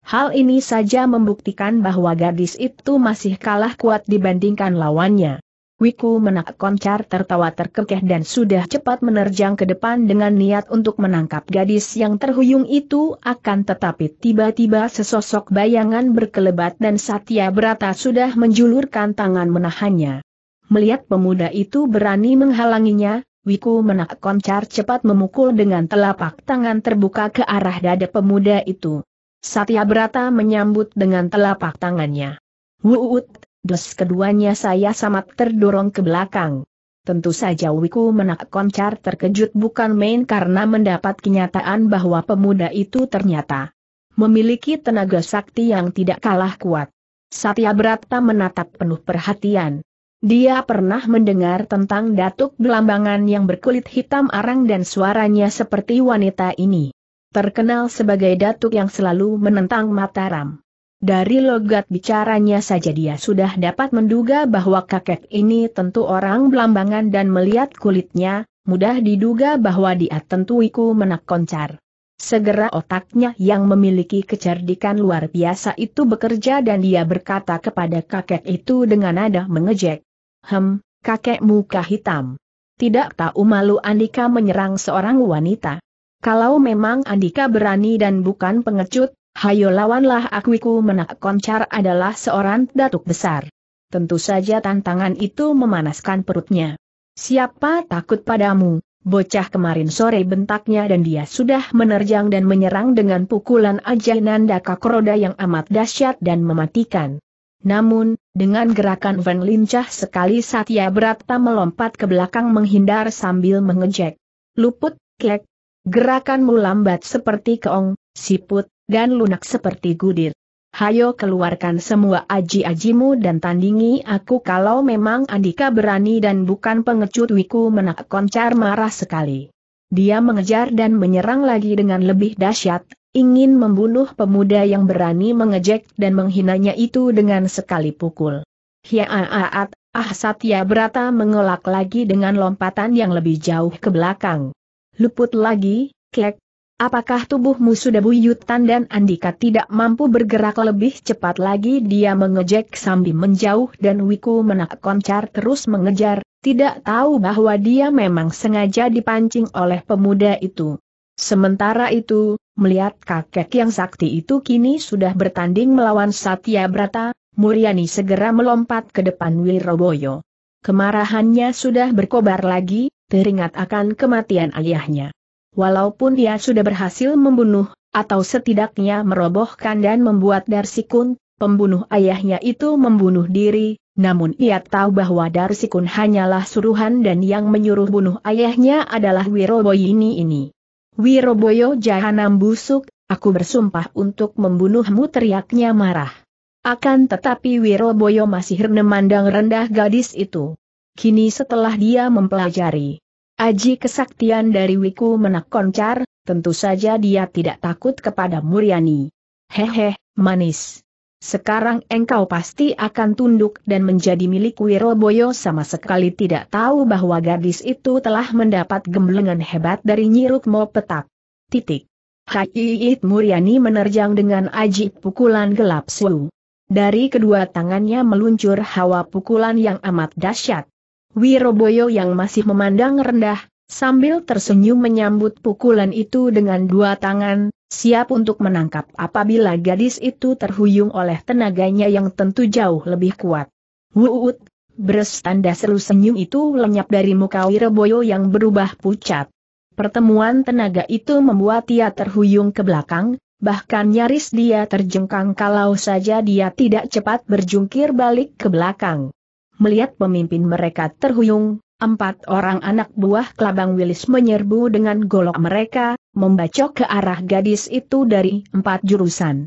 Hal ini saja membuktikan bahwa gadis itu masih kalah kuat dibandingkan lawannya. Wiku menak koncar tertawa terkekeh dan sudah cepat menerjang ke depan dengan niat untuk menangkap gadis yang terhuyung itu akan tetapi tiba-tiba sesosok bayangan berkelebat dan Satya Brata sudah menjulurkan tangan menahannya. Melihat pemuda itu berani menghalanginya, Wiku menak koncar cepat memukul dengan telapak tangan terbuka ke arah dada pemuda itu. Satya Brata menyambut dengan telapak tangannya. Wuut Des keduanya saya samat terdorong ke belakang. Tentu saja Wiku Menak Koncar terkejut bukan main karena mendapat kenyataan bahwa pemuda itu ternyata memiliki tenaga sakti yang tidak kalah kuat. Satya Brata menatap penuh perhatian. Dia pernah mendengar tentang Datuk Belambangan yang berkulit hitam arang dan suaranya seperti wanita ini. Terkenal sebagai Datuk yang selalu menentang Mataram. Dari logat bicaranya saja dia sudah dapat menduga bahwa kakek ini tentu orang belambangan dan melihat kulitnya, mudah diduga bahwa dia tentu iku menak koncar. Segera otaknya yang memiliki kecerdikan luar biasa itu bekerja dan dia berkata kepada kakek itu dengan nada mengejek. Hem, kakek muka hitam. Tidak tahu malu Andika menyerang seorang wanita. Kalau memang Andika berani dan bukan pengecut, Hayo lawanlah akuiku menak koncar adalah seorang datuk besar. Tentu saja tantangan itu memanaskan perutnya. Siapa takut padamu? Bocah kemarin sore bentaknya dan dia sudah menerjang dan menyerang dengan pukulan ajainan daka yang amat dahsyat dan mematikan. Namun, dengan gerakan Van lincah sekali Satya Brata melompat ke belakang menghindar sambil mengejek. Luput, klek. Gerakanmu lambat seperti keong, siput, dan lunak seperti gudir. Hayo keluarkan semua aji-ajimu dan tandingi aku kalau memang Andika berani dan bukan pengecut wiku menak koncar marah sekali. Dia mengejar dan menyerang lagi dengan lebih dahsyat, ingin membunuh pemuda yang berani mengejek dan menghinanya itu dengan sekali pukul. Hiaaat, ah Satya Brata mengelak lagi dengan lompatan yang lebih jauh ke belakang. Luput lagi, kek, Apakah tubuhmu sudah buyutan dan Andika tidak mampu bergerak lebih cepat lagi dia mengejek sambil menjauh dan Wiku menak terus mengejar, tidak tahu bahwa dia memang sengaja dipancing oleh pemuda itu. Sementara itu, melihat kakek yang sakti itu kini sudah bertanding melawan Satya Brata, Muriani segera melompat ke depan Wiroboyo. Kemarahannya sudah berkobar lagi, teringat akan kematian ayahnya. Walaupun dia sudah berhasil membunuh, atau setidaknya merobohkan dan membuat Darsikun, pembunuh ayahnya itu membunuh diri, namun ia tahu bahwa Darsikun hanyalah suruhan dan yang menyuruh bunuh ayahnya adalah ini ini. Wiroboyo jahanam busuk, aku bersumpah untuk membunuhmu teriaknya marah. Akan tetapi Wiroboyo masih memandang rendah gadis itu. Kini setelah dia mempelajari Aji kesaktian dari Wiku menakoncar, tentu saja dia tidak takut kepada Muriani. Hehe, manis. Sekarang engkau pasti akan tunduk dan menjadi milik Wiroboyo sama sekali tidak tahu bahwa gadis itu telah mendapat gemblengan hebat dari Nyirukmo Petak. Titik. Haiit Muriani menerjang dengan aji pukulan gelap su. Dari kedua tangannya meluncur hawa pukulan yang amat dahsyat. Wiroboyo yang masih memandang rendah, sambil tersenyum menyambut pukulan itu dengan dua tangan, siap untuk menangkap apabila gadis itu terhuyung oleh tenaganya yang tentu jauh lebih kuat. Wuut, Beres tanda seru senyum itu lenyap dari muka Wiroboyo yang berubah pucat. Pertemuan tenaga itu membuat ia terhuyung ke belakang, bahkan nyaris dia terjengkang kalau saja dia tidak cepat berjungkir balik ke belakang melihat pemimpin mereka terhuyung, empat orang anak buah Kelabang Wilis menyerbu dengan golok mereka, membacok ke arah gadis itu dari empat jurusan.